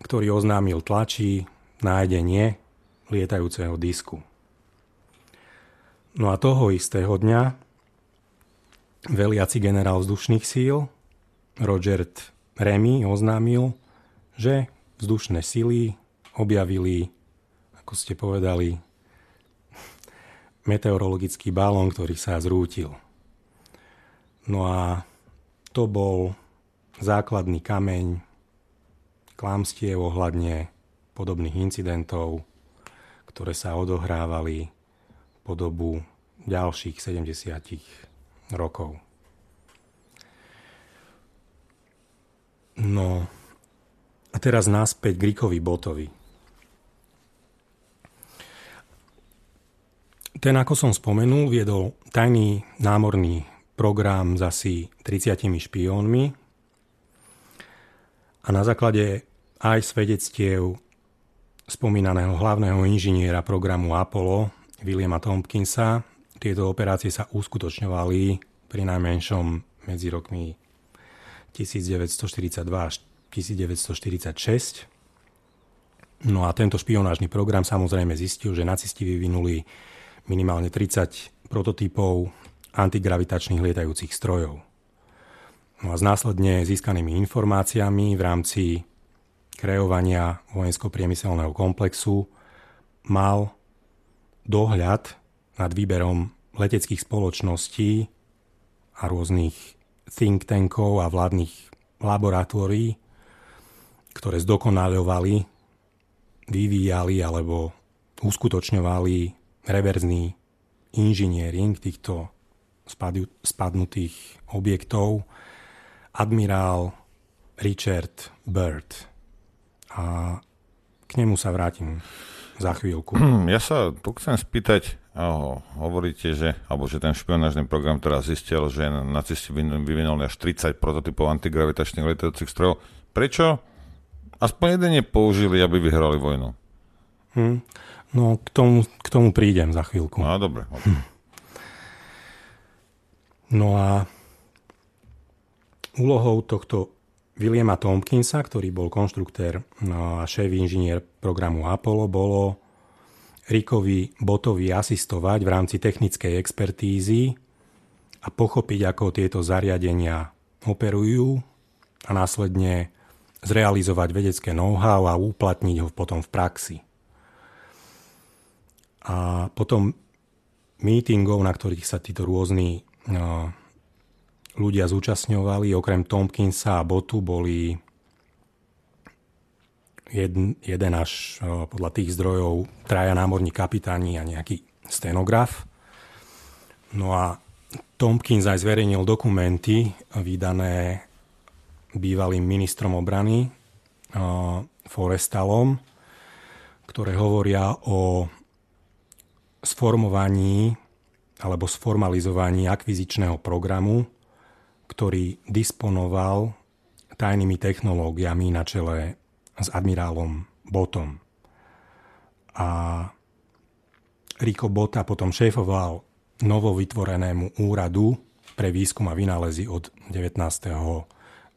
ktorý oznámil tlačí nájdenie lietajúceho disku. No a toho istého dňa veliaci generál vzdušných síl Roger Remy oznámil, že vzdušné síly objavili, ako ste povedali, meteorologický balón, ktorý sa zrútil. No a to bol základný kameň klamstiev ohľadne podobných incidentov, ktoré sa odohrávali po dobu ďalších 70 rokov. No a teraz náspäť k Rikovi Botovi. Ten, ako som spomenul, viedol tajný námorný program s asi 30 špiónmi a na základe aj svedectiev spomínaného hlavného inžiniera programu Apollo, Williama Tompkinsa. Tieto operácie sa uskutočňovali pri najmenšom medzi rokmi 1942 až 1946. No a tento špionážny program samozrejme zistil, že nacisti vyvinuli minimálne 30 prototypov antigravitačných lietajúcich strojov. No a s následne získanými informáciami v rámci krajovania vojensko-priemyselného komplexu mal dohľad nad výberom leteckých spoločností a rôznych think tankov a vládnych laboratórií, ktoré zdokonalovali, vyvíjali alebo uskutočňovali reverzný inžiniering týchto spadnutých objektov admirál Richard Byrd a k nemu sa vrátim za chvíľku. (clears throat) Ja sa tu chcem spýtať, aho, hovoríte, že, alebo že ten špionážny program teraz zistil, že nacisti vyvinuli až 30 prototypov antigravitačných letajúcich strojov. Prečo aspoň jeden nepoužili, aby vyhrali vojnu? Hmm. No, k tomu, k tomu prídem za chvíľku. No, dobre. Hm. No a úlohou tohto Williama Tompkinsa, ktorý bol konštruktér no a šéf inžinier programu Apollo, bolo Rickovi Botovi asistovať v rámci technickej expertízy a pochopiť, ako tieto zariadenia operujú a následne zrealizovať vedecké know-how a uplatniť ho potom v praxi. A potom meetingov, na ktorých sa títo rôzni no, ľudia zúčastňovali. Okrem Tompkinsa a Botu boli jeden, jeden až podľa tých zdrojov traja námorní kapitáni a nejaký stenograf. No a Tompkins aj zverejnil dokumenty vydané bývalým ministrom obrany Forestalom, ktoré hovoria o sformovaní alebo sformalizovaní akvizičného programu ktorý disponoval tajnými technológiami na čele s admirálom Botom. A Rico Bota potom šéfoval novovytvorenému úradu pre výskum a vynálezy od 19.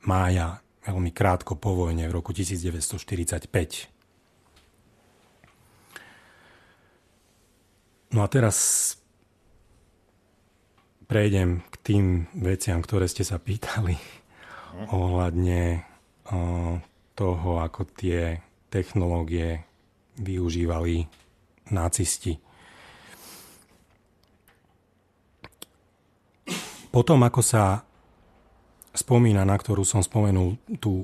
mája, veľmi krátko po vojne v roku 1945. No a teraz prejdem tým veciam, ktoré ste sa pýtali mhm. ohľadne toho, ako tie technológie využívali nacisti. Potom, ako sa spomína, na ktorú som spomenul, tú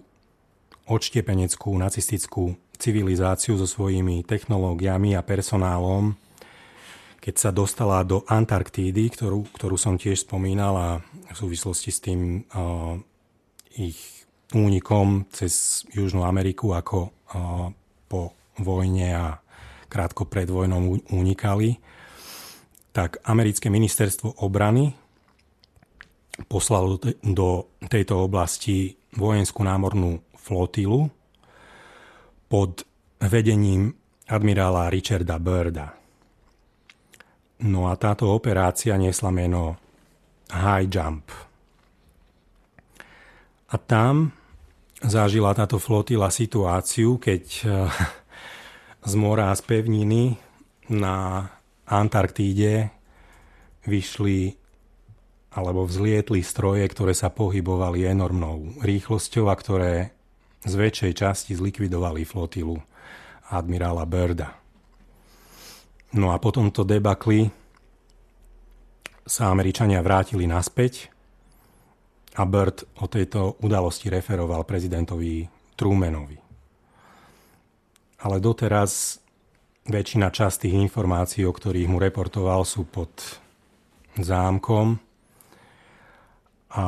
odštiepeneckú nacistickú civilizáciu so svojimi technológiami a personálom, keď sa dostala do Antarktídy, ktorú, ktorú som tiež spomínal a v súvislosti s tým uh, ich únikom cez Južnú Ameriku, ako uh, po vojne a krátko pred vojnou unikali, tak americké ministerstvo obrany poslalo do tejto oblasti vojenskú námornú flotilu pod vedením admirála Richarda Birda. No a táto operácia nesla meno High Jump. A tam zažila táto flotila situáciu, keď eh, z mora z pevniny na Antarktíde vyšli alebo vzlietli stroje, ktoré sa pohybovali enormnou rýchlosťou a ktoré z väčšej časti zlikvidovali flotilu admirála Birda. No a po tomto debakli sa Američania vrátili naspäť a Bird o tejto udalosti referoval prezidentovi Trumanovi. Ale doteraz väčšina častých informácií, o ktorých mu reportoval, sú pod zámkom a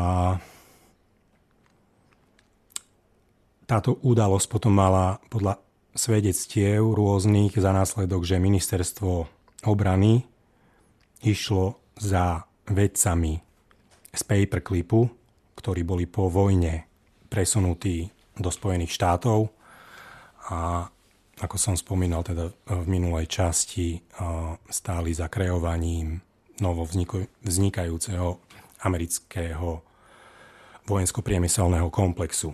táto udalosť potom mala podľa svedectiev rôznych za následok, že ministerstvo obrany išlo za vedcami z paperclipu, ktorí boli po vojne presunutí do Spojených štátov a ako som spomínal teda e, v minulej časti, e, stáli za kreovaním novo vznikajúceho amerického vojensko-priemyselného komplexu.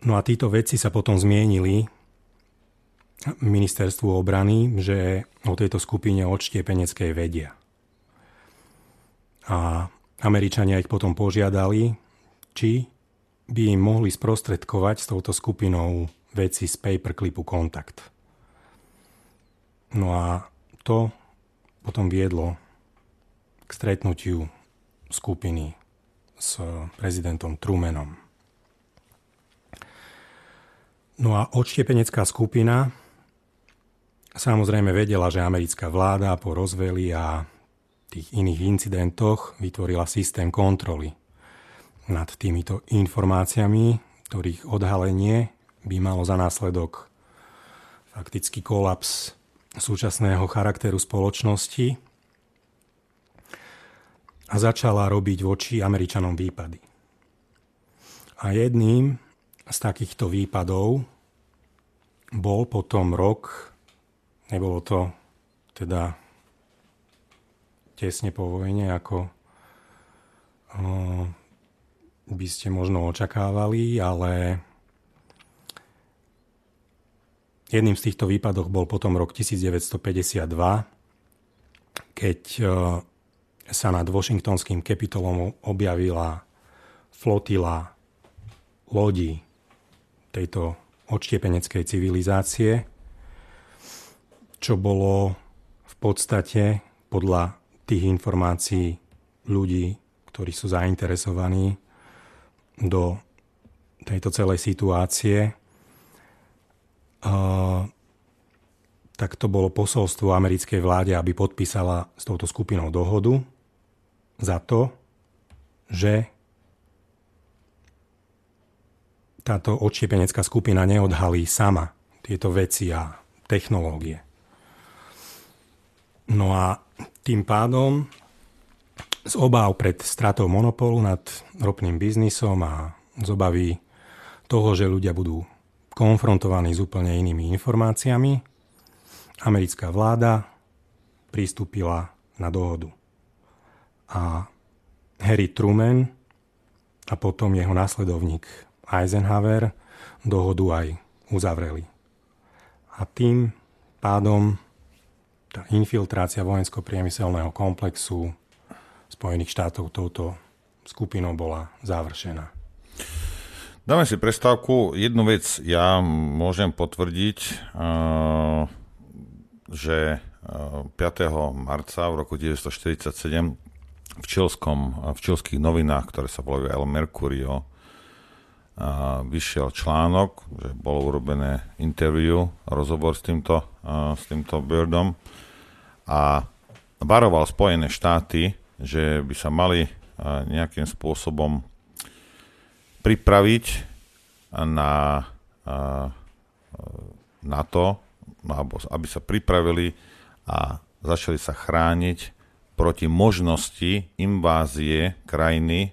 No a títo vedci sa potom zmienili ministerstvu obrany, že o tejto skupine odštiepeneckej vedia. A Američania ich potom požiadali, či by im mohli sprostredkovať s touto skupinou veci z paperclipu kontakt. No a to potom viedlo k stretnutiu skupiny s prezidentom Trumanom. No a odštepenecká skupina samozrejme vedela, že americká vláda po rozveli a tých iných incidentoch vytvorila systém kontroly nad týmito informáciami, ktorých odhalenie by malo za následok faktický kolaps súčasného charakteru spoločnosti a začala robiť voči Američanom výpady. A jedným z takýchto výpadov bol potom rok, nebolo to teda tesne po vojne, ako by ste možno očakávali, ale jedným z týchto výpadov bol potom rok 1952, keď sa nad Washingtonským kapitolom objavila flotila lodí tejto odštiepeneckej civilizácie, čo bolo v podstate podľa tých informácií ľudí, ktorí sú zainteresovaní do tejto celej situácie, tak to bolo posolstvo americkej vláde, aby podpísala s touto skupinou dohodu za to, že táto odšiepenecká skupina neodhalí sama tieto veci a technológie. No a tým pádom z obáv pred stratou monopolu nad ropným biznisom a z obavy toho, že ľudia budú konfrontovaní s úplne inými informáciami, americká vláda pristúpila na dohodu. A Harry Truman a potom jeho následovník Eisenhower dohodu aj uzavreli. A tým pádom tá infiltrácia vojensko-priemyselného komplexu Spojených štátov touto skupinou bola završená. Dáme si prestávku. Jednu vec ja môžem potvrdiť, eh, že 5. Eh, marca v roku 1947 v, čilskom, v čilských novinách, ktoré sa volajú El Mercurio, a vyšiel článok, že bolo urobené interview, rozhovor s týmto, a, s týmto Birdom a varoval Spojené štáty, že by sa mali a, nejakým spôsobom pripraviť na, a, na to, alebo aby sa pripravili a začali sa chrániť proti možnosti invázie krajiny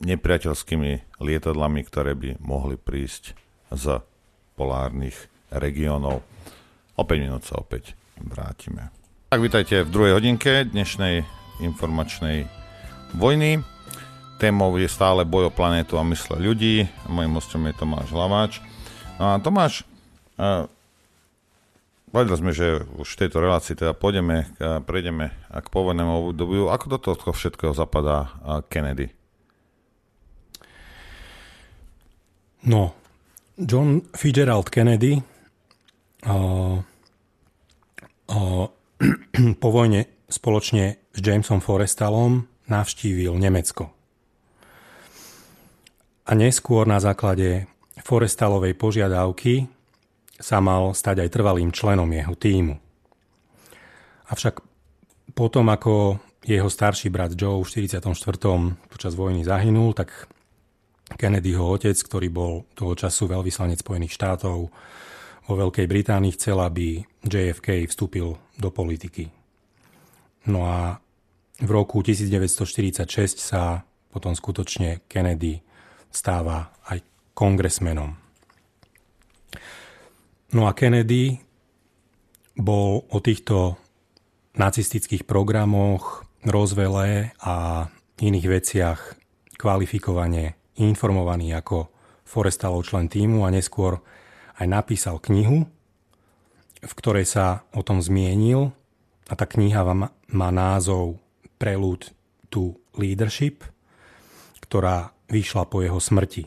nepriateľskými lietadlami, ktoré by mohli prísť z polárnych regiónov. O 5 minút sa opäť vrátime. Tak vítajte v druhej hodinke dnešnej informačnej vojny. Témou je stále boj o planétu a mysle ľudí. Mojím hostom je Tomáš Hlaváč. No a Tomáš, uh, povedali sme, že už v tejto relácii teda pôjdeme, uh, prejdeme k povednému obdobiu. Ako do toho všetkého zapadá uh, Kennedy? No, John Fitzgerald Kennedy uh, (clears throat) uh, po vojne spoločne s Jamesom Forestalom navštívil Nemecko. A neskôr na základe Forestalovej požiadavky sa mal stať aj trvalým členom jeho týmu. Avšak potom, ako jeho starší brat Joe v 44. počas vojny zahynul, tak Kennedyho otec, ktorý bol toho času veľvyslanec Spojených štátov vo Veľkej Británii, chcel, aby JFK vstúpil do politiky. No a v roku 1946 sa potom skutočne Kennedy stáva aj kongresmenom. No a Kennedy bol o týchto nacistických programoch, rozvele a iných veciach kvalifikovanie informovaný ako Forestalov člen týmu a neskôr aj napísal knihu, v ktorej sa o tom zmienil a tá kniha má názov Prelude to Leadership, ktorá vyšla po jeho smrti.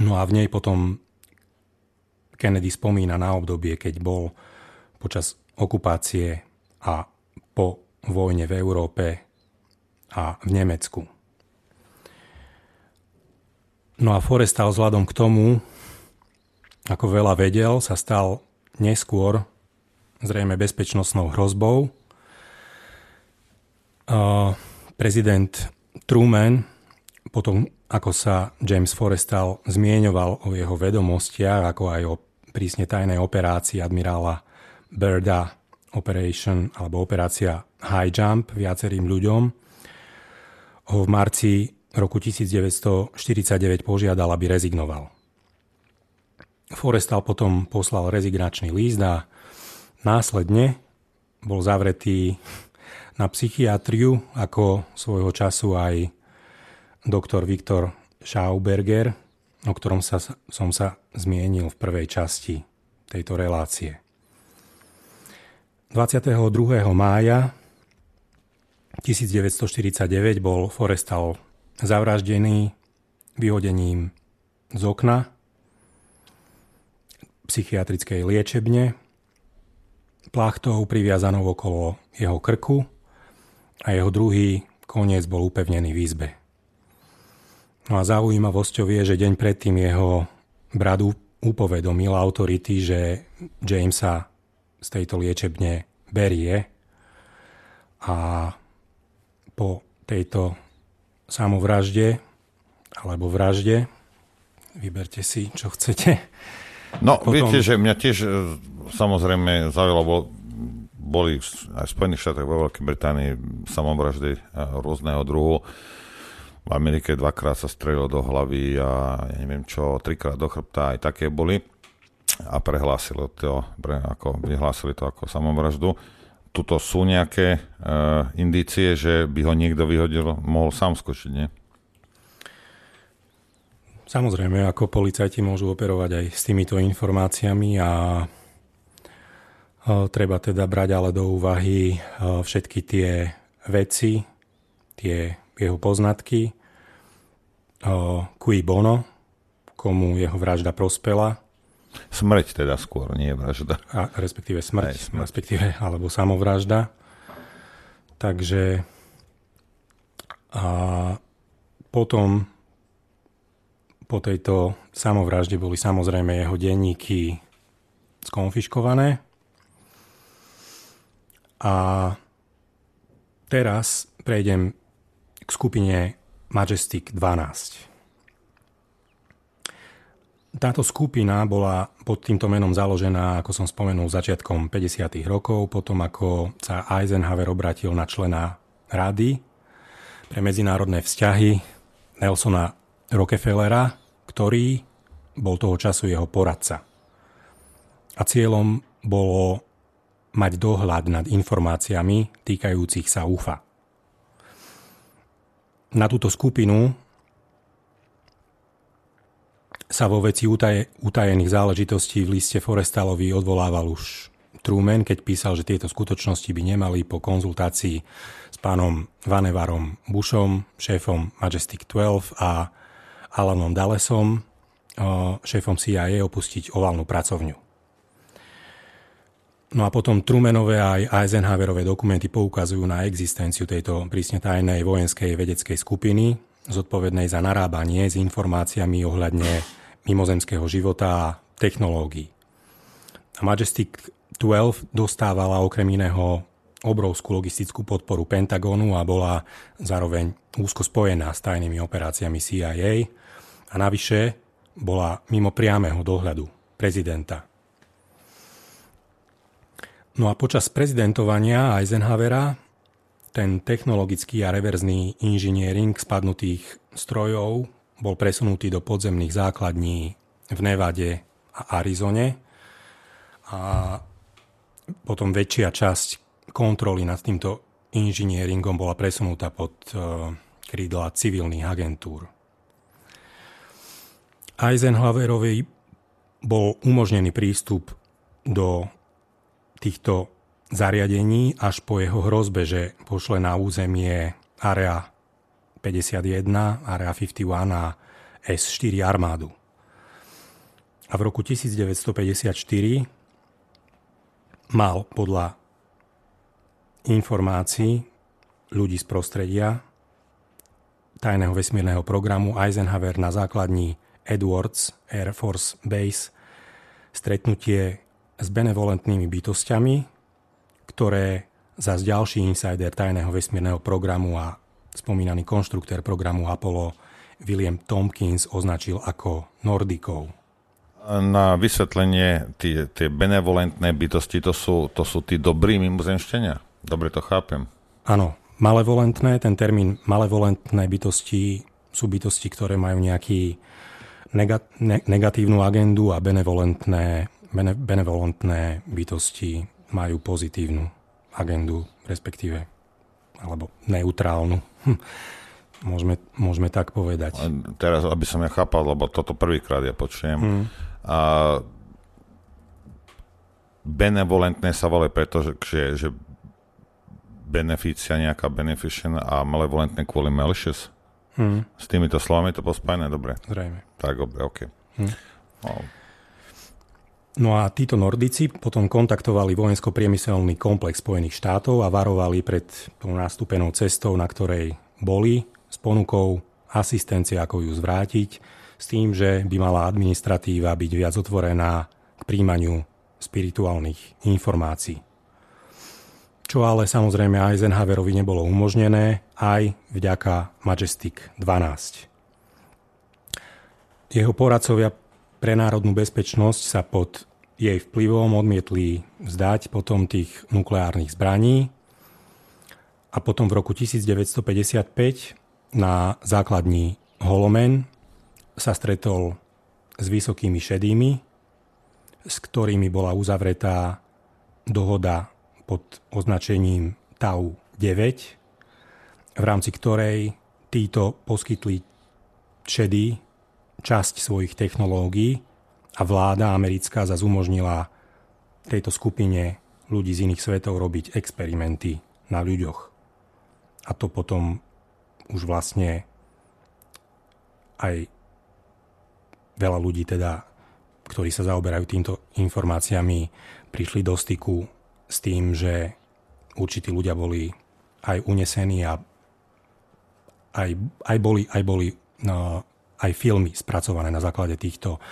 No a v nej potom Kennedy spomína na obdobie, keď bol počas okupácie a po vojne v Európe a v Nemecku. No a forestal vzhľadom k tomu, ako veľa vedel, sa stal neskôr zrejme bezpečnostnou hrozbou. Prezident Truman, potom ako sa James Forrestal zmieňoval o jeho vedomostiach, ako aj o prísne tajnej operácii admirála Berda Operation alebo operácia High Jump viacerým ľuďom, ho v marci roku 1949 požiadal, aby rezignoval. Forestal potom poslal rezignačný líst a následne bol zavretý na psychiatriu, ako svojho času aj doktor Viktor Schauberger, o ktorom sa, som sa zmienil v prvej časti tejto relácie. 22. mája 1949 bol Forestal zavraždený vyhodením z okna psychiatrickej liečebne, plachtou priviazanou okolo jeho krku a jeho druhý koniec bol upevnený v izbe. No a zaujímavosťou je, že deň predtým jeho bradu upovedomil autority, že Jamesa z tejto liečebne berie a po tejto samovražde alebo vražde. Vyberte si, čo chcete. No, Potom... viete, že mňa tiež e, samozrejme zaujalo, bo boli aj v Spojených štátoch, vo Veľkej Británii samovraždy rôzneho druhu. V Amerike dvakrát sa strelilo do hlavy a ja neviem čo, trikrát do chrbta, aj také boli. A prehlásilo to, pre, ako, vyhlásili to ako samovraždu tuto sú nejaké uh, indície, že by ho niekto vyhodil, mohol sám skočiť, nie? Samozrejme, ako policajti môžu operovať aj s týmito informáciami a e, treba teda brať ale do úvahy e, všetky tie veci, tie jeho poznatky, kui bono, komu jeho vražda prospela Smrť teda skôr, nie vražda. A, respektíve smrť, Aj, smrť, respektíve alebo samovražda. Takže a potom po tejto samovražde boli samozrejme jeho denníky skonfiškované. A teraz prejdem k skupine Majestic 12. Táto skupina bola pod týmto menom založená, ako som spomenul, začiatkom 50. rokov, potom ako sa Eisenhower obratil na člena Rady pre medzinárodné vzťahy Nelsona Rockefellera, ktorý bol toho času jeho poradca. A cieľom bolo mať dohľad nad informáciami týkajúcich sa UFA. Na túto skupinu sa vo veci utaje, utajených záležitostí v liste Forestalovi odvolával už Truman, keď písal, že tieto skutočnosti by nemali po konzultácii s pánom Vanevarom Bushom, šéfom Majestic 12 a Alanom Dallesom, šéfom CIA, opustiť oválnu pracovňu. No a potom Trumanové aj Eisenhowerové dokumenty poukazujú na existenciu tejto prísne tajnej vojenskej vedeckej skupiny, zodpovednej za narábanie s informáciami ohľadne mimozemského života a technológií. A Majestic 12 dostávala okrem iného obrovskú logistickú podporu Pentagonu a bola zároveň úzko spojená s tajnými operáciami CIA a navyše bola mimo priamého dohľadu prezidenta. No a počas prezidentovania Eisenhowera ten technologický a reverzný inžiniering spadnutých strojov bol presunutý do podzemných základní v Nevade a Arizone a potom väčšia časť kontroly nad týmto inžinieringom bola presunutá pod e, krídla civilných agentúr. Eisenhowerovi bol umožnený prístup do týchto zariadení až po jeho hrozbe, že pošle na územie Area 51, Area 51 a S4 armádu. A v roku 1954 mal podľa informácií ľudí z prostredia tajného vesmírneho programu Eisenhower na základni Edwards Air Force Base stretnutie s benevolentnými bytostiami, ktoré za ďalší insider tajného vesmírneho programu a spomínaný konštruktér programu Apollo William Tompkins označil ako Nordikov. Na vysvetlenie, tie, tie benevolentné bytosti, to sú, to sú tí dobrí mimozemšťania. Dobre to chápem. Áno, malevolentné, ten termín malevolentné bytosti sú bytosti, ktoré majú nejaký negatívnu agendu a benevolentné, bene, benevolentné bytosti majú pozitívnu agendu, respektíve alebo neutrálnu. Hm. Môžeme, môžeme tak povedať. Teraz, aby som ja chápal, lebo toto prvýkrát ja počujem. Hm. A benevolentné sa vole preto, že, že beneficia nejaká beneficient a malevolentné kvôli malicious. Hm. S týmito slovami to pospájne? Dobre. Zrejme. Tak, dobre, OK. Hm. No. No a títo nordici potom kontaktovali vojensko-priemyselný komplex Spojených štátov a varovali pred tou nástupenou cestou, na ktorej boli, s ponukou asistencie, ako ju zvrátiť, s tým, že by mala administratíva byť viac otvorená k príjmaniu spirituálnych informácií. Čo ale samozrejme Eisenhowerovi nebolo umožnené aj vďaka Majestic 12. Jeho poradcovia pre národnú bezpečnosť sa pod jej vplyvom odmietli vzdať potom tých nukleárnych zbraní a potom v roku 1955 na základní Holomen sa stretol s vysokými šedými, s ktorými bola uzavretá dohoda pod označením TAU 9, v rámci ktorej títo poskytli šedí časť svojich technológií a vláda americká zase umožnila tejto skupine ľudí z iných svetov robiť experimenty na ľuďoch. A to potom už vlastne aj veľa ľudí teda, ktorí sa zaoberajú týmto informáciami, prišli do styku s tým, že určití ľudia boli aj unesení a aj, aj boli, aj boli no, aj filmy spracované na základe týchto,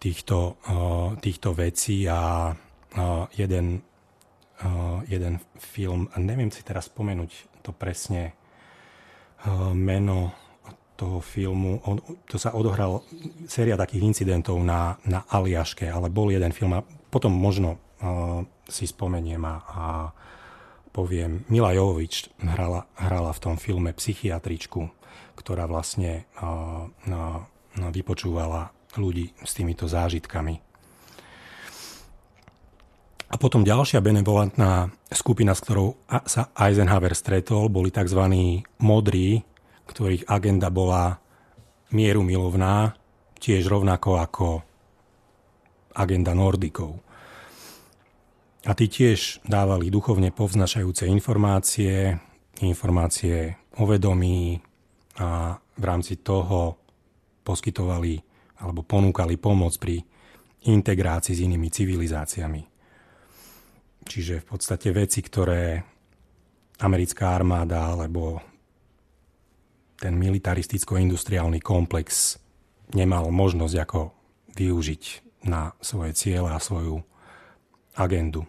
týchto, eh, týchto vecí a eh, jeden, eh, jeden film, neviem si teraz spomenúť to presne meno toho filmu, on, to sa odohral séria takých incidentov na, na Aliaške, ale bol jeden film a potom možno si spomeniem a, a poviem, Mila Jovovič hrala, hrala v tom filme psychiatričku ktorá vlastne vypočúvala ľudí s týmito zážitkami. A potom ďalšia benevolentná skupina, s ktorou sa Eisenhower stretol, boli tzv. modrí, ktorých agenda bola mieru milovná, tiež rovnako ako agenda Nordikov. A tí tiež dávali duchovne povznašajúce informácie, informácie o vedomí, a v rámci toho poskytovali alebo ponúkali pomoc pri integrácii s inými civilizáciami. Čiže v podstate veci, ktoré americká armáda alebo ten militaristicko-industriálny komplex nemal možnosť ako využiť na svoje ciele a svoju agendu.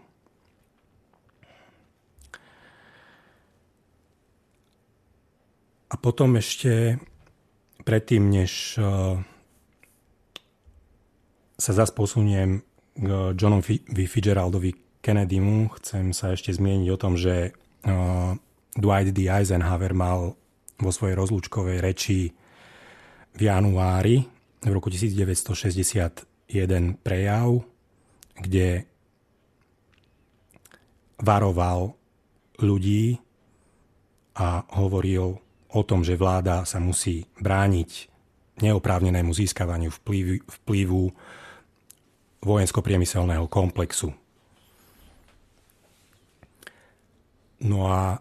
A potom ešte predtým, než eh, sa zase posuniem k eh, Johnu V. Fitzgeraldovi Kennedymu, chcem sa ešte zmieniť o tom, že eh, Dwight D. Eisenhower mal vo svojej rozlúčkovej reči v januári v roku 1961 prejav, kde varoval ľudí a hovoril o tom, že vláda sa musí brániť neoprávnenému získavaniu vplyvu, vplyvu vojensko-priemyselného komplexu. No a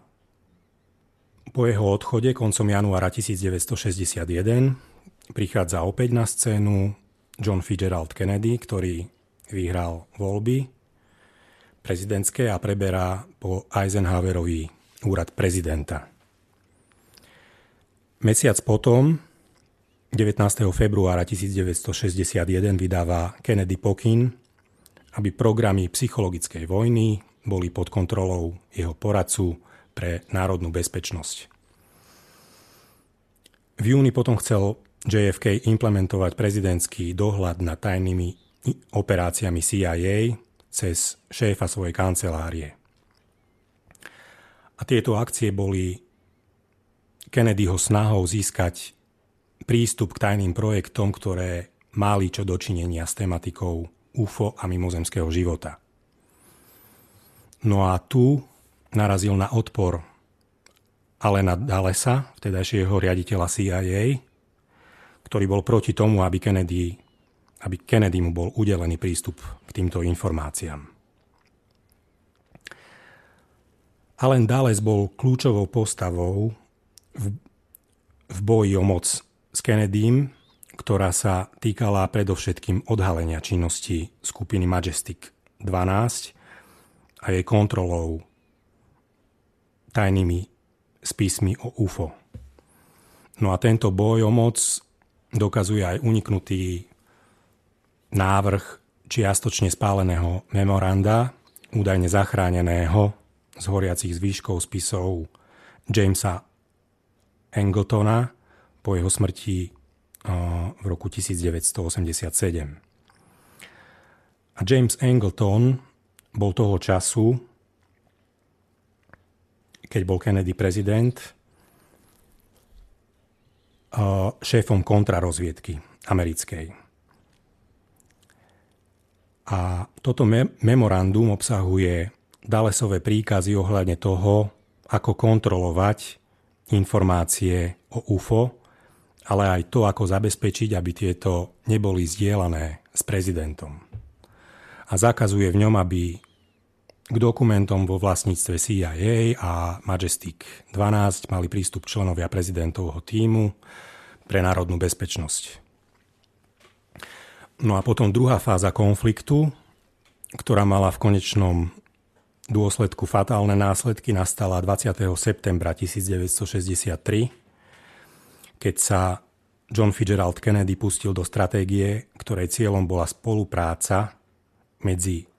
po jeho odchode koncom januára 1961 prichádza opäť na scénu John Fitzgerald Kennedy, ktorý vyhral voľby prezidentské a preberá po Eisenhowerovi úrad prezidenta. Mesiac potom, 19. februára 1961, vydáva Kennedy pokyn, aby programy psychologickej vojny boli pod kontrolou jeho poradcu pre národnú bezpečnosť. V júni potom chcel JFK implementovať prezidentský dohľad nad tajnými operáciami CIA cez šéfa svojej kancelárie. A tieto akcie boli Kennedyho snahou získať prístup k tajným projektom, ktoré mali čo dočinenia s tematikou UFO a mimozemského života. No a tu narazil na odpor Alena Dalesa, vtedajšieho riaditeľa CIA, ktorý bol proti tomu, aby Kennedy, aby Kennedy mu bol udelený prístup k týmto informáciám. Alen Dales bol kľúčovou postavou v, v boji o moc s Kennedym, ktorá sa týkala predovšetkým odhalenia činnosti skupiny Majestic 12 a jej kontrolou tajnými spismi o UFO. No a tento boj o moc dokazuje aj uniknutý návrh čiastočne spáleného memoranda, údajne zachráneného z horiacich zvýškov spisov Jamesa Engotona po jeho smrti v roku 1987. A James Angleton bol toho času, keď bol Kennedy prezident, šéfom kontrarozviedky americkej. A toto me- memorandum obsahuje Dalesové príkazy ohľadne toho, ako kontrolovať informácie o UFO, ale aj to, ako zabezpečiť, aby tieto neboli zdieľané s prezidentom. A zakazuje v ňom, aby k dokumentom vo vlastníctve CIA a Majestic 12 mali prístup členovia prezidentovho týmu pre národnú bezpečnosť. No a potom druhá fáza konfliktu, ktorá mala v konečnom dôsledku fatálne následky nastala 20. septembra 1963, keď sa John Fitzgerald Kennedy pustil do stratégie, ktorej cieľom bola spolupráca medzi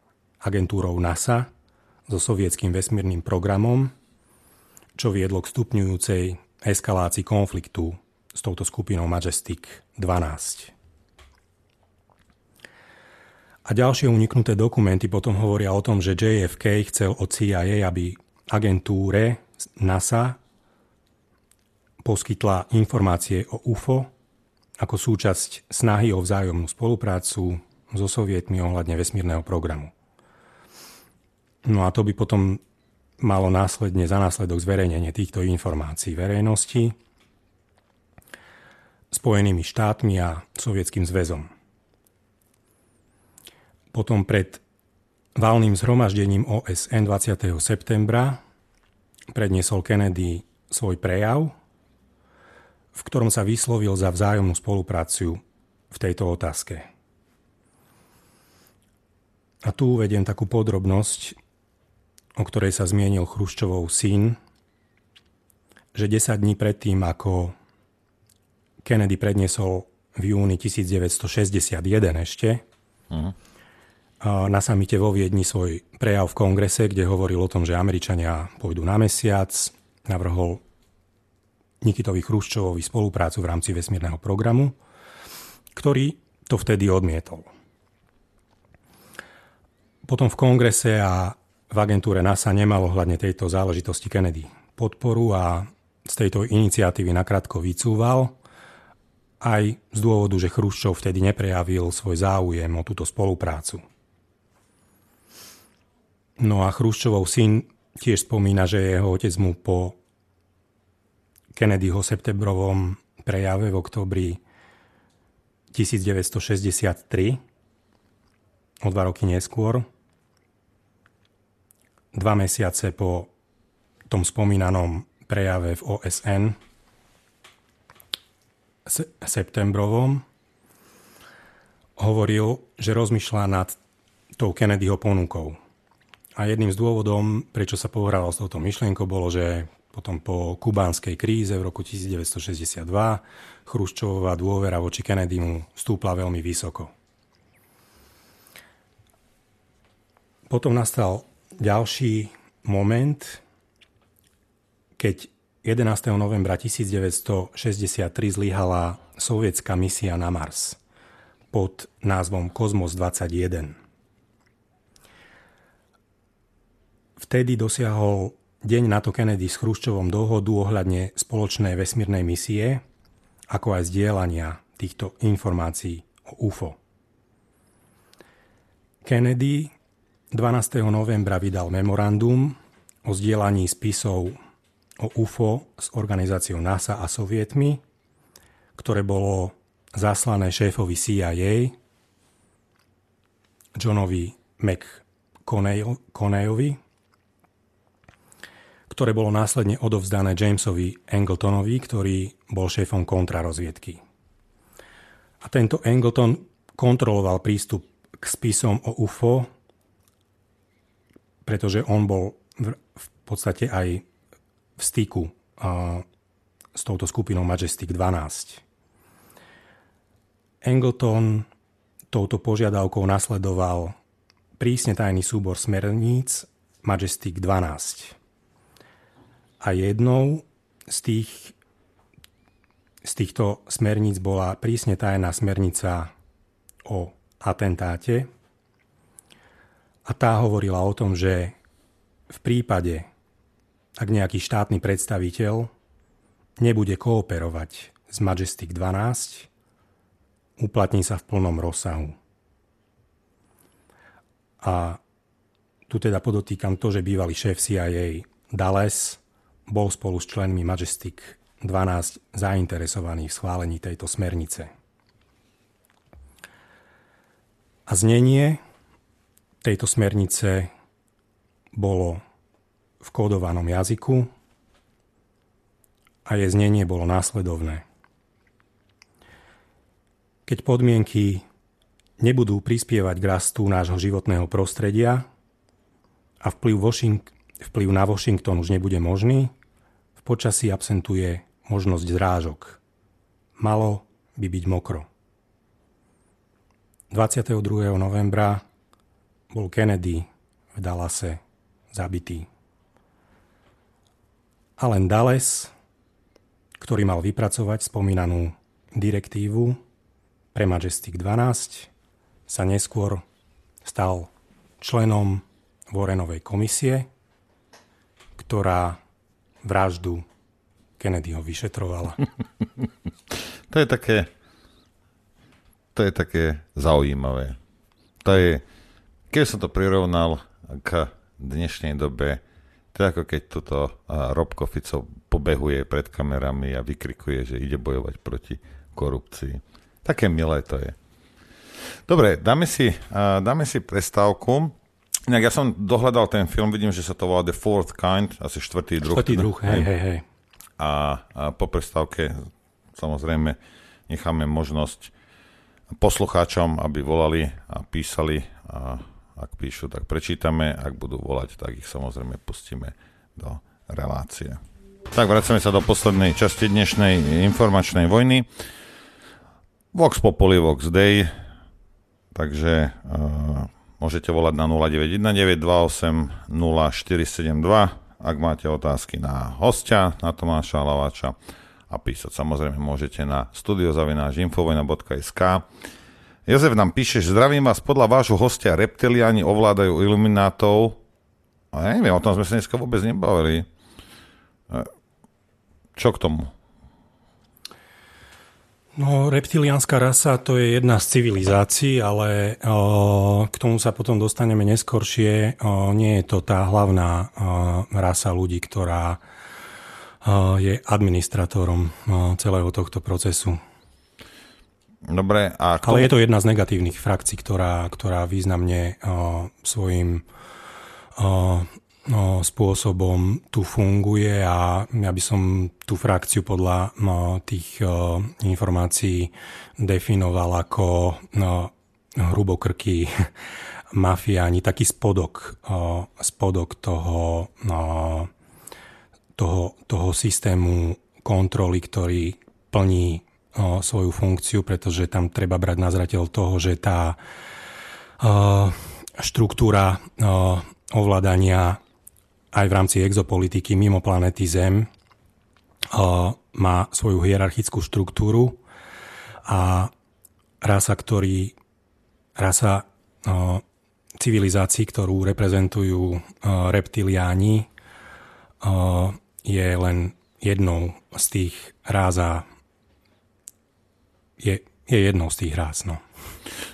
agentúrou NASA so sovietským vesmírnym programom, čo viedlo k stupňujúcej eskalácii konfliktu s touto skupinou Majestic 12. A ďalšie uniknuté dokumenty potom hovoria o tom, že JFK chcel od CIA, aby agentúre NASA poskytla informácie o UFO ako súčasť snahy o vzájomnú spoluprácu so sovietmi ohľadne vesmírneho programu. No a to by potom malo následne za následok zverejnenie týchto informácií verejnosti Spojenými štátmi a Sovietským zväzom potom pred valným zhromaždením OSN 20. septembra predniesol Kennedy svoj prejav, v ktorom sa vyslovil za vzájomnú spolupráciu v tejto otázke. A tu uvediem takú podrobnosť, o ktorej sa zmienil Chruščovou syn, že 10 dní predtým, ako Kennedy predniesol v júni 1961 ešte, uh-huh na samite vo Viedni svoj prejav v kongrese, kde hovoril o tom, že Američania pôjdu na mesiac, navrhol Nikitovi Chruščovovi spoluprácu v rámci vesmírneho programu, ktorý to vtedy odmietol. Potom v kongrese a v agentúre NASA nemalo hľadne tejto záležitosti Kennedy podporu a z tejto iniciatívy nakrátko vycúval, aj z dôvodu, že Chruščov vtedy neprejavil svoj záujem o túto spoluprácu. No a Chruščovov syn tiež spomína, že jeho otec mu po Kennedyho septembrovom prejave v oktobri 1963, o dva roky neskôr, dva mesiace po tom spomínanom prejave v OSN septembrovom, hovoril, že rozmýšľa nad tou Kennedyho ponukou – a jedným z dôvodom, prečo sa pohrával s touto myšlienkou, bolo, že potom po kubánskej kríze v roku 1962 Chruščová dôvera voči Kennedymu stúpla veľmi vysoko. Potom nastal ďalší moment, keď 11. novembra 1963 zlyhala sovietská misia na Mars pod názvom Kozmos 21. vtedy dosiahol deň na to Kennedy s Chruščovom dohodu ohľadne spoločnej vesmírnej misie, ako aj zdieľania týchto informácií o UFO. Kennedy 12. novembra vydal memorandum o zdieľaní spisov o UFO s organizáciou NASA a sovietmi, ktoré bolo zaslané šéfovi CIA Johnovi McConaughey, ktoré bolo následne odovzdané Jamesovi Angletonovi, ktorý bol šéfom kontrarozviedky. A tento Angleton kontroloval prístup k spisom o UFO, pretože on bol v podstate aj v styku s touto skupinou Majestic 12. Angleton touto požiadavkou nasledoval prísne tajný súbor smerníc Majestic 12. A jednou z, tých, z týchto smerníc bola prísne tajná smernica o atentáte. A tá hovorila o tom, že v prípade, ak nejaký štátny predstaviteľ nebude kooperovať s Majestic 12, uplatní sa v plnom rozsahu. A tu teda podotýkam to, že bývalý šéf CIA Dales bol spolu s členmi Majestic 12 zainteresovaných v schválení tejto smernice. A znenie tejto smernice bolo v kódovanom jazyku a jej znenie bolo následovné. Keď podmienky nebudú prispievať k rastu nášho životného prostredia a vplyv, Washing- vplyv na Washington už nebude možný, v počasí absentuje možnosť zrážok. Malo by byť mokro. 22. novembra bol Kennedy v Dallase zabitý. A len Dallas, ktorý mal vypracovať spomínanú direktívu pre Majestic 12, sa neskôr stal členom Vorenovej komisie, ktorá vraždu Kennedyho vyšetrovala. (laughs) to je také to je také zaujímavé. To je, keď som to prirovnal k dnešnej dobe, to je ako keď toto Robko Fico pobehuje pred kamerami a vykrikuje, že ide bojovať proti korupcii. Také milé to je. Dobre, dáme si, dáme si prestávku Inak ja som dohľadal ten film, vidím, že sa to volá The Fourth Kind, asi štvrtý druh. Štvrtý teda. druh, hej, hej, hej. A, a po prestávke samozrejme necháme možnosť poslucháčom, aby volali a písali a ak píšu, tak prečítame, ak budú volať, tak ich samozrejme pustíme do relácie. Tak vracame sa do poslednej časti dnešnej informačnej vojny. Vox Populi, Vox Day, takže uh, Môžete volať na 0919280472, ak máte otázky na hostia, na Tomáša Lavača a písať samozrejme môžete na studiozavináš.infovojna.sk Jozef nám píše, že zdravím vás, podľa vášho hostia reptiliani ovládajú iluminátov. A ja neviem, o tom sme sa dneska vôbec nebavili. E, čo k tomu? No, reptiliánska rasa to je jedna z civilizácií, ale o, k tomu sa potom dostaneme neskoršie. O, nie je to tá hlavná o, rasa ľudí, ktorá o, je administrátorom o, celého tohto procesu. Dobre, a kto... Ale je to jedna z negatívnych frakcií, ktorá, ktorá významne o, svojim o, no, spôsobom tu funguje a ja by som tú frakciu podľa no, tých no, informácií definoval ako no, hrubokrký (laughs) mafiáni, taký spodok, e, spodok toho, no, toho, toho systému kontroly, ktorý plní e, svoju funkciu, pretože tam treba brať na zrateľ toho, že tá štruktúra ovládania aj v rámci exopolitiky mimo planety Zem uh, má svoju hierarchickú štruktúru a rasa, ktorý, rasa uh, civilizácií, ktorú reprezentujú uh, reptiliáni, je len jednou z tých ráz a je, je jednou z tých ráz. No.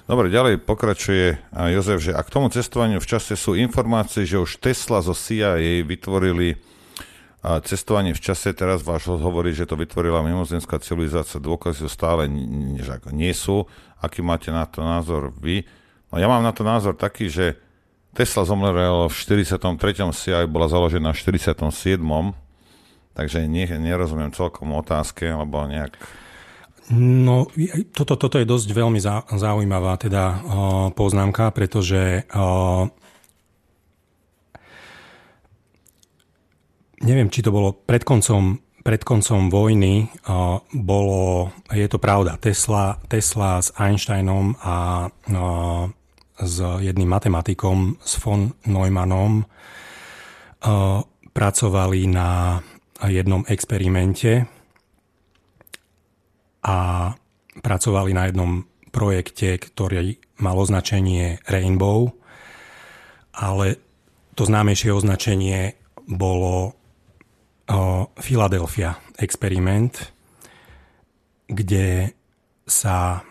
Dobre, ďalej pokračuje Jozef, že a k tomu cestovaniu v čase sú informácie, že už Tesla zo CIA vytvorili a cestovanie v čase, teraz váš hovorí, že to vytvorila mimozemská civilizácia, dôkazy stále nie, nie sú. Aký máte na to názor vy? No ja mám na to názor taký, že Tesla zomrel v 43. aj bola založená v 47. Takže nerozumiem celkom otázke, alebo nejak... No, toto, toto je dosť veľmi zaujímavá teda poznámka, pretože neviem, či to bolo pred koncom, pred koncom vojny, bolo, je to pravda, Tesla, Tesla s Einsteinom a s jedným matematikom, s von Neumannom, pracovali na jednom experimente, a pracovali na jednom projekte, ktorý mal označenie Rainbow, ale to známejšie označenie bolo Philadelphia experiment, kde sa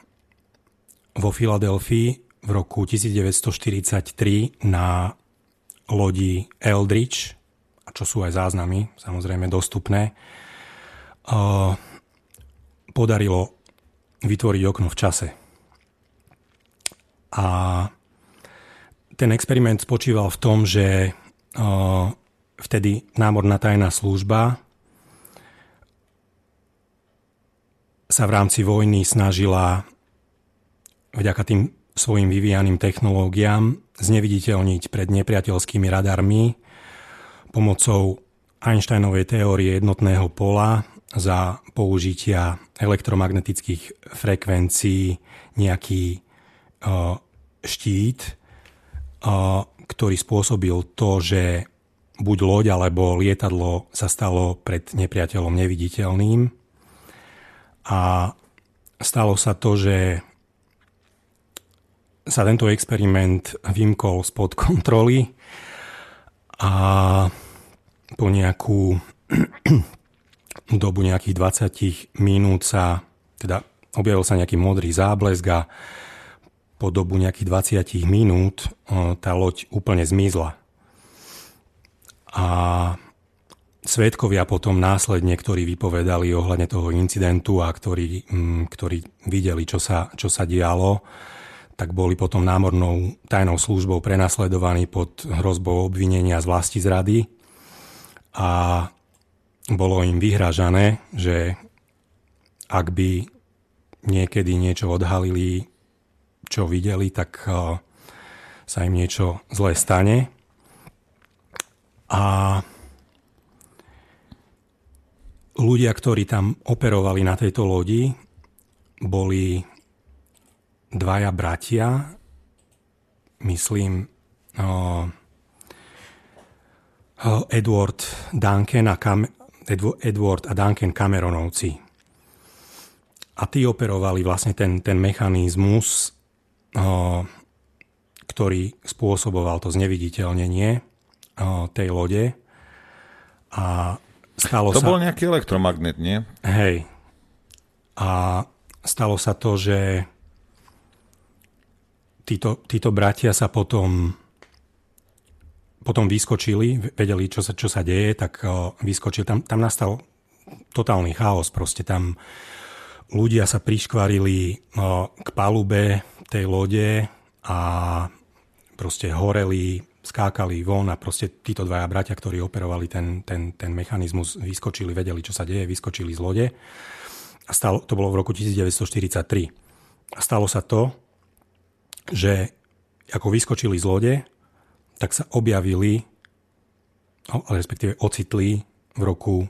vo Filadelfii v roku 1943 na lodi Eldridge, čo sú aj záznamy, samozrejme dostupné, podarilo vytvoriť okno v čase. A ten experiment spočíval v tom, že vtedy námorná tajná služba sa v rámci vojny snažila vďaka tým svojim vyvíjaným technológiám zneviditeľniť pred nepriateľskými radarmi pomocou Einsteinovej teórie jednotného pola za použitia elektromagnetických frekvencií nejaký e, štít, e, ktorý spôsobil to, že buď loď alebo lietadlo sa stalo pred nepriateľom neviditeľným. A stalo sa to, že sa tento experiment vymkol spod (laughs) kontroly a po nejakú dobu nejakých 20 minút sa, teda objavil sa nejaký modrý záblesk a po dobu nejakých 20 minút e, tá loď úplne zmizla. A svetkovia potom následne, ktorí vypovedali ohľadne toho incidentu a ktorí, mm, ktorí videli, čo sa, čo sa dialo, tak boli potom námornou tajnou službou prenasledovaní pod hrozbou obvinenia z vlasti zrady a bolo im vyhražané, že ak by niekedy niečo odhalili, čo videli, tak eh, sa im niečo zlé stane. A ľudia, ktorí tam operovali na tejto lodi, boli dvaja bratia, myslím, eh, eh, Edward Duncan a Edward a Duncan Cameronovci. A tí operovali vlastne ten, ten mechanizmus, ktorý spôsoboval to zneviditeľnenie tej lode. A stalo to sa... bol nejaký elektromagnet, nie? Hej. A stalo sa to, že títo, títo bratia sa potom potom vyskočili, vedeli, čo sa, čo sa deje, tak vyskočili. Tam, tam nastal totálny chaos. Proste tam ľudia sa priškvarili k palube tej lode a proste horeli, skákali von a proste títo dvaja bratia, ktorí operovali ten, ten, ten mechanizmus, vyskočili, vedeli, čo sa deje, vyskočili z lode. A stalo, to bolo v roku 1943. A stalo sa to, že ako vyskočili z lode, tak sa objavili, respektíve ocitli v roku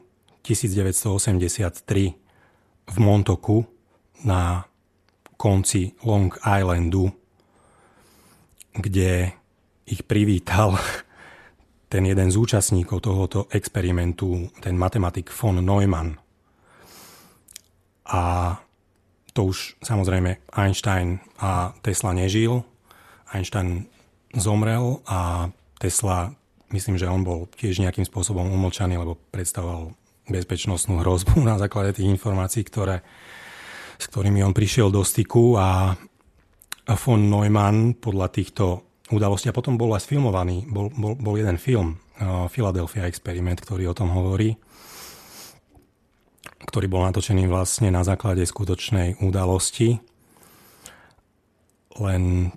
1983 v Montoku na konci Long Islandu, kde ich privítal (laughs) ten jeden z účastníkov tohoto experimentu, ten matematik von Neumann. A to už samozrejme Einstein a Tesla nežil. Einstein zomrel a Tesla, myslím, že on bol tiež nejakým spôsobom umlčaný, lebo predstavoval bezpečnostnú hrozbu (laughs) na základe tých informácií, ktoré, s ktorými on prišiel do styku a von Neumann podľa týchto udalostí a potom bol aj sfilmovaný, bol, bol, bol jeden film, eh, Philadelphia Experiment, ktorý o tom hovorí, ktorý bol natočený vlastne na základe skutočnej udalosti, len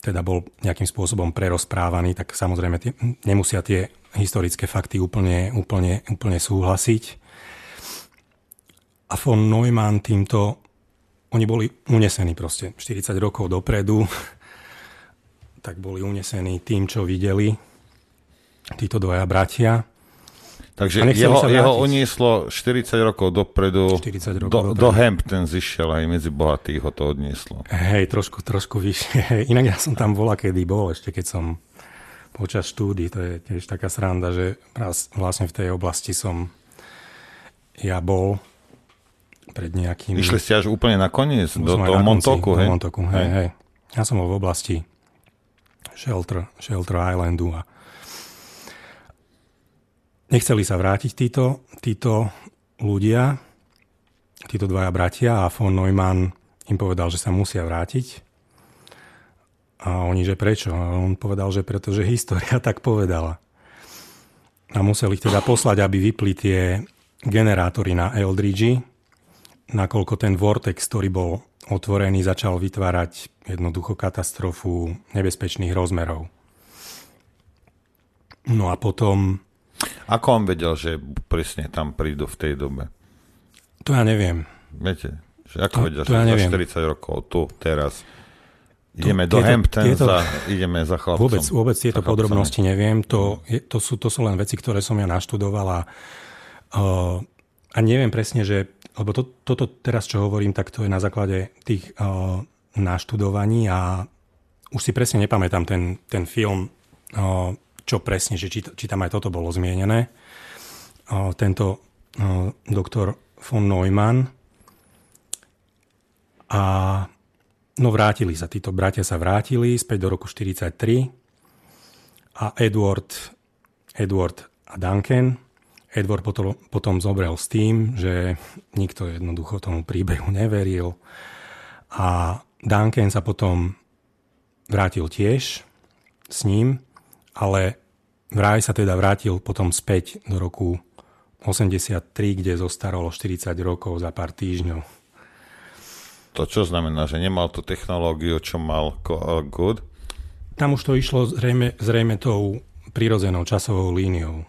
teda bol nejakým spôsobom prerozprávaný, tak samozrejme tie, nemusia tie historické fakty úplne, úplne, úplne súhlasiť. A von Neumann týmto, oni boli unesení proste 40 rokov dopredu, tak boli unesení tým, čo videli títo dvaja bratia. Takže jeho, jeho unieslo 40 rokov dopredu, 40 rokov do, dopredu. do Hampton zišiel aj medzi bohatých ho to odnieslo. Hej, trošku, trošku vyššie. (laughs) Inak ja som tam bola, kedy bol, ešte keď som počas štúdy, to je tiež taká sranda, že vlastne v tej oblasti som ja bol pred nejakým... Išli ste až úplne na koniec, do toho Montoku, hej? Do Montoku, hej, hej. Ja som bol v oblasti Shelter, Shelter Islandu a Nechceli sa vrátiť títo, títo ľudia, títo dvaja bratia a von Neumann im povedal, že sa musia vrátiť. A oni, že prečo? A on povedal, že pretože história tak povedala. A museli ich teda poslať, aby vypli tie generátory na Eldridge, nakoľko ten vortex, ktorý bol otvorený, začal vytvárať jednoducho katastrofu nebezpečných rozmerov. No a potom ako on vedel, že presne tam prídu v tej dobe? To ja neviem. Viete, že ako to, vedel, to že ja neviem. za 40 rokov tu, teraz. ideme tieto, do Hampton, tieto, za, ideme za chlapcom. Vôbec, vôbec tieto podrobnosti neviem. To, je, to, sú, to sú len veci, ktoré som ja naštudoval a, uh, a neviem presne, že lebo to, toto teraz, čo hovorím, tak to je na základe tých uh, naštudovaní a už si presne nepamätám ten, ten film, uh, čo presne, že či, či tam aj toto bolo zmienené. Tento doktor von Neumann. A no vrátili sa, títo bratia sa vrátili späť do roku 43 a Edward, Edward a Duncan. Edward potom, potom zobrel s tým, že nikto jednoducho tomu príbehu neveril a Duncan sa potom vrátil tiež s ním ale vraj sa teda vrátil potom späť do roku 83, kde zostarol 40 rokov za pár týždňov. To čo znamená, že nemal tú technológiu, čo mal eh, Good? Tam už to išlo zrejme, zrejme tou prirodzenou časovou líniou.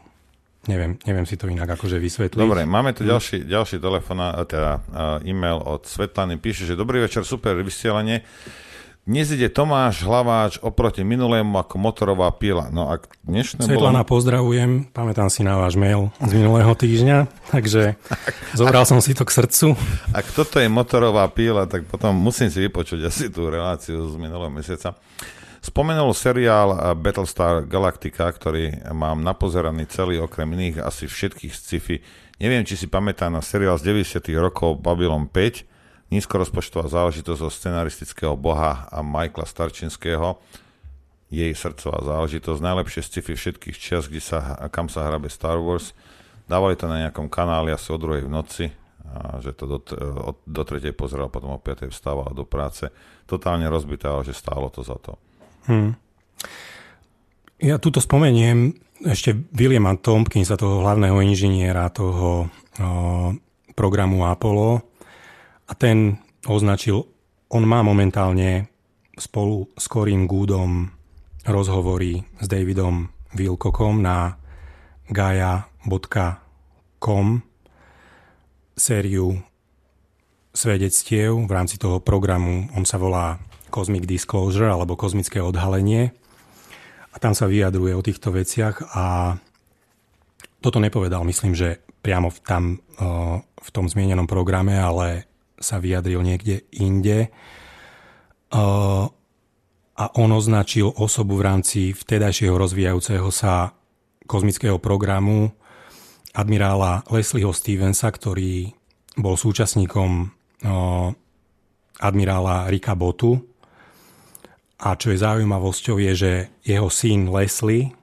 Neviem, neviem si to inak akože vysvetliť. Dobre, máme tu hm. ďalší, ďalší telefon, eh, teda eh, e-mail od Svetlany. Píše, že dobrý večer, super vysielanie. Dnes ide Tomáš Hlaváč oproti minulému ako motorová pila. No a dnešné Svetlana, bolo... pozdravujem. Pamätám si na váš mail z minulého týždňa, takže (laughs) zobral som si to k srdcu. Ak toto je motorová pila, tak potom musím si vypočuť asi tú reláciu z minulého mesiaca. Spomenul seriál eh, Battlestar Galactica, ktorý mám napozeraný celý, okrem iných asi všetkých sci-fi. Neviem, či si pamätá na seriál z 90. rokov Babylon 5, Nízkorozpočtová záležitosť zo scenaristického boha a Michaela Starčinského, jej srdcová záležitosť, najlepšie sci-fi všetkých čas, kde sa, kam sa hrabe Star Wars. Dávali to na nejakom kanáli asi o druhej v noci, a že to do, do tretej pozeral, potom o piatej vstával do práce. Totálne rozbité, ale že stálo to za to. Hmm. Ja tuto spomeniem ešte Williama za toho hlavného inžiniera toho o, programu Apollo, a ten označil, on má momentálne spolu s Corinne Goodom rozhovory s Davidom Wilcockom na gaia.com sériu svedectiev v rámci toho programu. On sa volá Cosmic Disclosure alebo kozmické odhalenie. A tam sa vyjadruje o týchto veciach a toto nepovedal, myslím, že priamo v, tam, eh, v tom zmienenom programe, ale sa vyjadril niekde inde uh, a on označil osobu v rámci vtedajšieho rozvíjajúceho sa kozmického programu admirála Leslieho Stevensa, ktorý bol súčasníkom uh, admirála Rika Botu. A čo je zaujímavosťou je, že jeho syn Leslie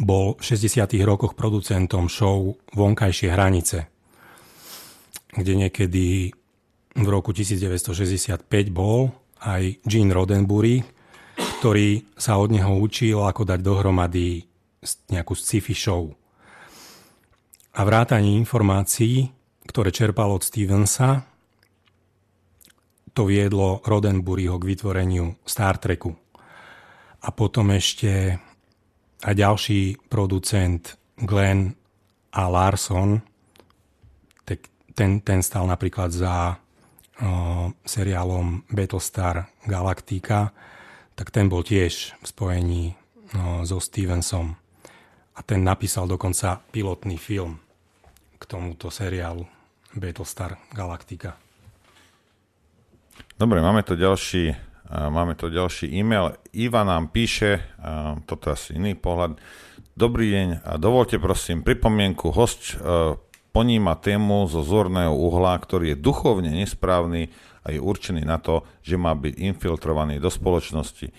bol v 60. rokoch producentom show Vonkajšie hranice kde niekedy v roku 1965 bol aj Gene Roddenbury, ktorý sa od neho učil, ako dať dohromady nejakú sci-fi show. A vrátanie informácií, ktoré čerpal od Stevensa, to viedlo Roddenburyho k vytvoreniu Star Treku. A potom ešte aj ďalší producent Glenn a Larson ten, ten stal napríklad za uh, seriálom Battlestar Galactica, tak ten bol tiež v spojení uh, so Stevensom. A ten napísal dokonca pilotný film k tomuto seriálu Battlestar Galactica. Dobre, máme tu ďalší, uh, máme to ďalší e-mail. Iva nám píše, uh, toto je asi iný pohľad. Dobrý deň a dovolte prosím pripomienku host uh, poníma tému zo zorného uhla, ktorý je duchovne nesprávny a je určený na to, že má byť infiltrovaný do spoločnosti.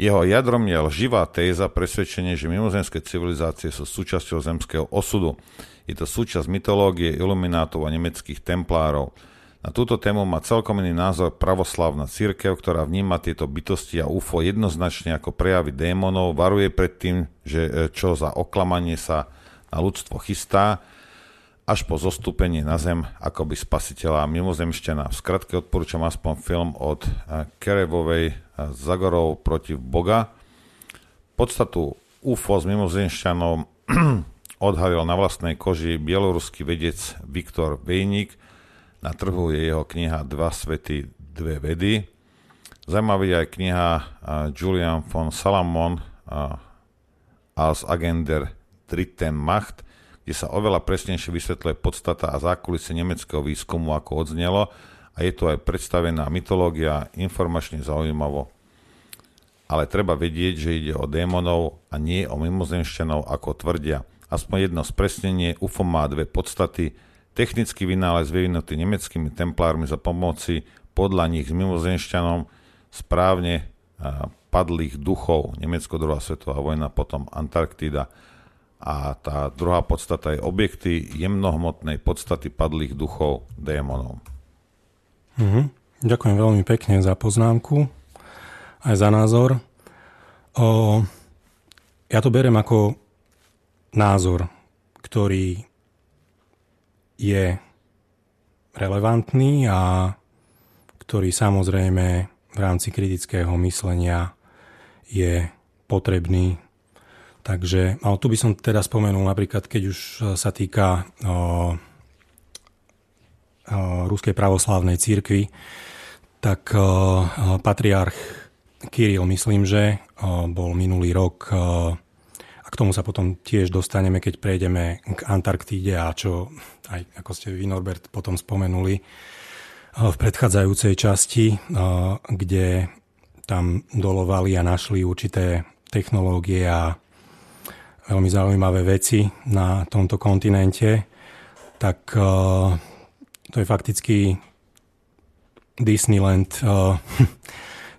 Jeho jadrom je lživá téza presvedčenie, že mimozemské civilizácie sú súčasťou zemského osudu. Je to súčasť mytológie iluminátov a nemeckých templárov. Na túto tému má celkom iný názor pravoslavná církev, ktorá vníma tieto bytosti a UFO jednoznačne ako prejavy démonov, varuje pred tým, že e, čo za oklamanie sa na ľudstvo chystá, až po zostúpenie na zem akoby spasiteľa mimozemšťana. V skratke odporúčam aspoň film od eh, Kerevovej eh, Zagorov proti Boga. Podstatu UFO s mimozemšťanom (clears throat) odhalil na vlastnej koži bieloruský vedec Viktor Vejnik. Na trhu je jeho kniha Dva svety, dve vedy. Zajímavý je aj kniha eh, Julian von Salamon a z Agender Dritten Macht – kde sa oveľa presnejšie vysvetľuje podstata a zákulisie nemeckého výskumu, ako odznelo, a je tu aj predstavená mytológia informačne zaujímavo. Ale treba vedieť, že ide o démonov a nie o mimozemšťanov, ako tvrdia. Aspoň jedno spresnenie, UFO má dve podstaty. Technický vynález vyvinutý nemeckými templármi za pomoci podľa nich s mimozemšťanom správne padlých duchov, Nemecko, druhá svetová vojna, potom Antarktida a tá druhá podstata je objekty jemnohmotnej podstaty padlých duchov démonov. Mm-hmm. Ďakujem veľmi pekne za poznámku, aj za názor. O, ja to berem ako názor, ktorý je relevantný a ktorý samozrejme v rámci kritického myslenia je potrebný Takže, ale tu by som teda spomenul napríklad, keď už e, sa týka o, o, Ruskej pravoslávnej církvy, tak o, patriarch Kiril, myslím, že o, bol minulý rok, o, a k tomu sa potom tiež dostaneme, keď prejdeme k Antarktíde a čo aj ako ste vy Norbert potom spomenuli o, v predchádzajúcej časti, o, kde tam dolovali a našli určité technológie a veľmi zaujímavé veci na tomto kontinente, tak e, to je fakticky Disneyland e, (laughs)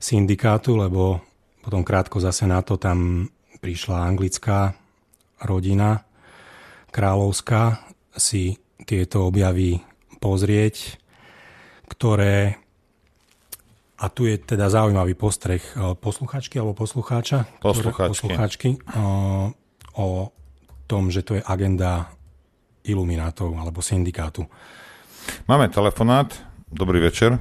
syndikátu, lebo potom krátko zase na to tam prišla anglická rodina kráľovská si tieto objavy pozrieť, ktoré a tu je teda zaujímavý postreh e, posluchačky alebo poslucháča. Poslucháčky. Ktoré, poslucháčky o tom, že to je agenda iluminátov alebo syndikátu. Máme telefonát. Dobrý večer.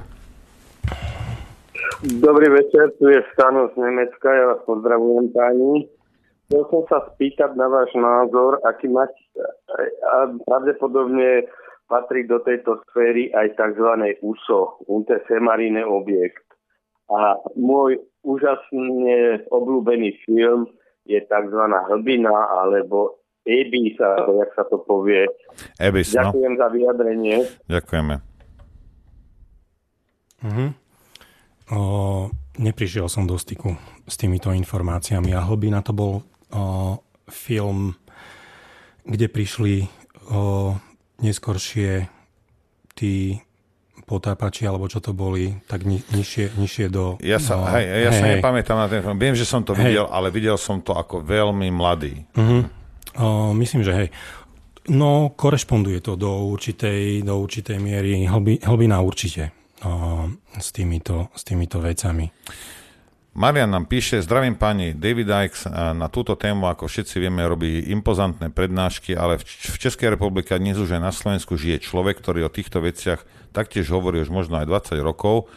Dobrý večer, tu je Stano z Nemecka, ja vás pozdravujem páni. Chcel som sa spýtať na váš názor, aký máte, a pravdepodobne patrí do tejto sféry aj tzv. USO, semarine objekt. A môj úžasne obľúbený film je tzv. hlbina alebo EBIS, alebo jak sa to povie. EBIS, no. Ďakujem no. za vyjadrenie. Ďakujeme. Mhm. O, neprišiel som do styku s týmito informáciami a hlbina to bol o, film, kde prišli o, neskoršie tí potápači, alebo čo to boli, tak ni- nižšie, nižšie do... Ja sa, no, hej, ja hej, sa hej. nepamätám na ten film. Viem, že som to hej. videl, ale videl som to ako veľmi mladý. Uh-huh. O, myslím, že hej. No, korešponduje to do určitej, do určitej miery, hlbina určite o, s, týmito, s týmito vecami. Marian nám píše, zdravím pani, David Ikes eh, na túto tému, ako všetci vieme, robí impozantné prednášky, ale v Českej republike dnes už aj na Slovensku žije človek, ktorý o týchto veciach taktiež hovorí už možno aj 20 rokov.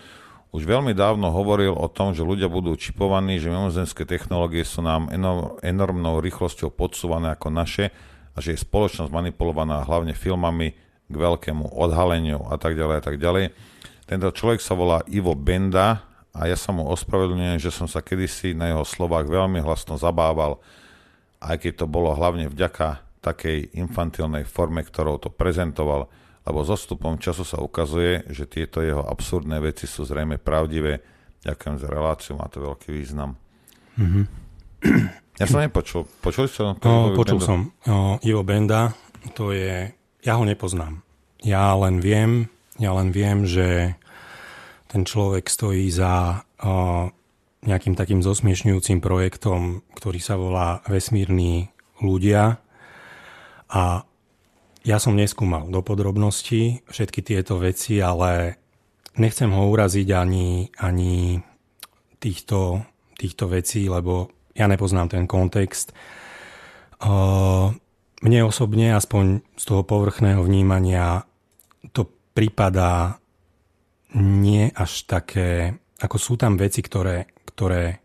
Už veľmi dávno hovoril o tom, že ľudia budú čipovaní, že mimozemské technológie sú nám enormnou rýchlosťou podsúvané ako naše a že je spoločnosť manipulovaná hlavne filmami k veľkému odhaleniu a tak ďalej a tak ďalej. Tento človek sa volá Ivo Benda, a ja sa mu ospravedlňujem, že som sa kedysi na jeho slovách veľmi hlasno zabával, aj keď to bolo hlavne vďaka takej infantilnej forme, ktorou to prezentoval, lebo s odstupom času sa ukazuje, že tieto jeho absurdné veci sú zrejme pravdivé. Ďakujem za reláciu, má to veľký význam. Mm-hmm. Ja som nepočul. Počuli ste? No, počul Benda? som. O, Ivo Benda, to je... Ja ho nepoznám. Ja len viem, ja len viem, že ten človek stojí za nejakým takým zosmiešňujúcim projektom, ktorý sa volá Vesmírni ľudia. A ja som neskúmal do podrobností všetky tieto veci, ale nechcem ho uraziť ani, ani týchto, týchto vecí, lebo ja nepoznám ten kontext. Mne osobne, aspoň z toho povrchného vnímania, to prípada nie až také, ako sú tam veci, ktoré, ktoré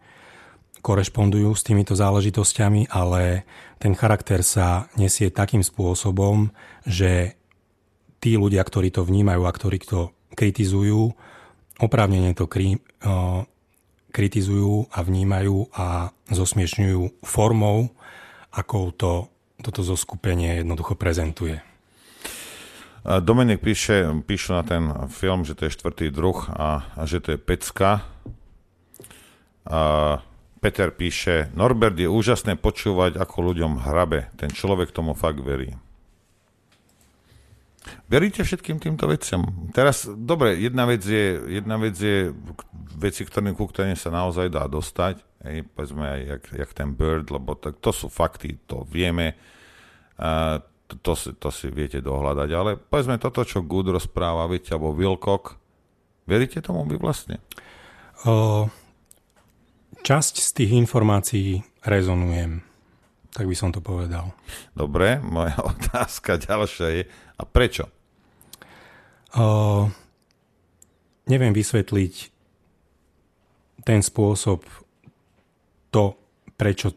korešpondujú s týmito záležitosťami, ale ten charakter sa nesie takým spôsobom, že tí ľudia, ktorí to vnímajú a ktorí to kritizujú, oprávnene to kri- kritizujú a vnímajú a zosmiešňujú formou, akou to, toto zoskupenie jednoducho prezentuje. Dominik píše, píšu na ten film, že to je štvrtý druh a, a že to je pecka. A Peter píše, Norbert je úžasné počúvať, ako ľuďom hrabe. Ten človek tomu fakt verí. Veríte všetkým týmto veciam? Teraz, dobre, jedna vec je, jedna vec je veci, ktorým, ku ktorým sa naozaj dá dostať. Ej, povedzme aj, jak, jak ten Bird, lebo to, to sú fakty, to vieme. Uh, to, to, si, to si viete dohľadať. Ale povedzme toto, čo Good rozpráva, viete, alebo Wilcock, veríte tomu vy vlastne? O, časť z tých informácií rezonujem. Tak by som to povedal. Dobre, moja (laughs) otázka ďalšia je, a prečo? O, neviem vysvetliť ten spôsob, to, prečo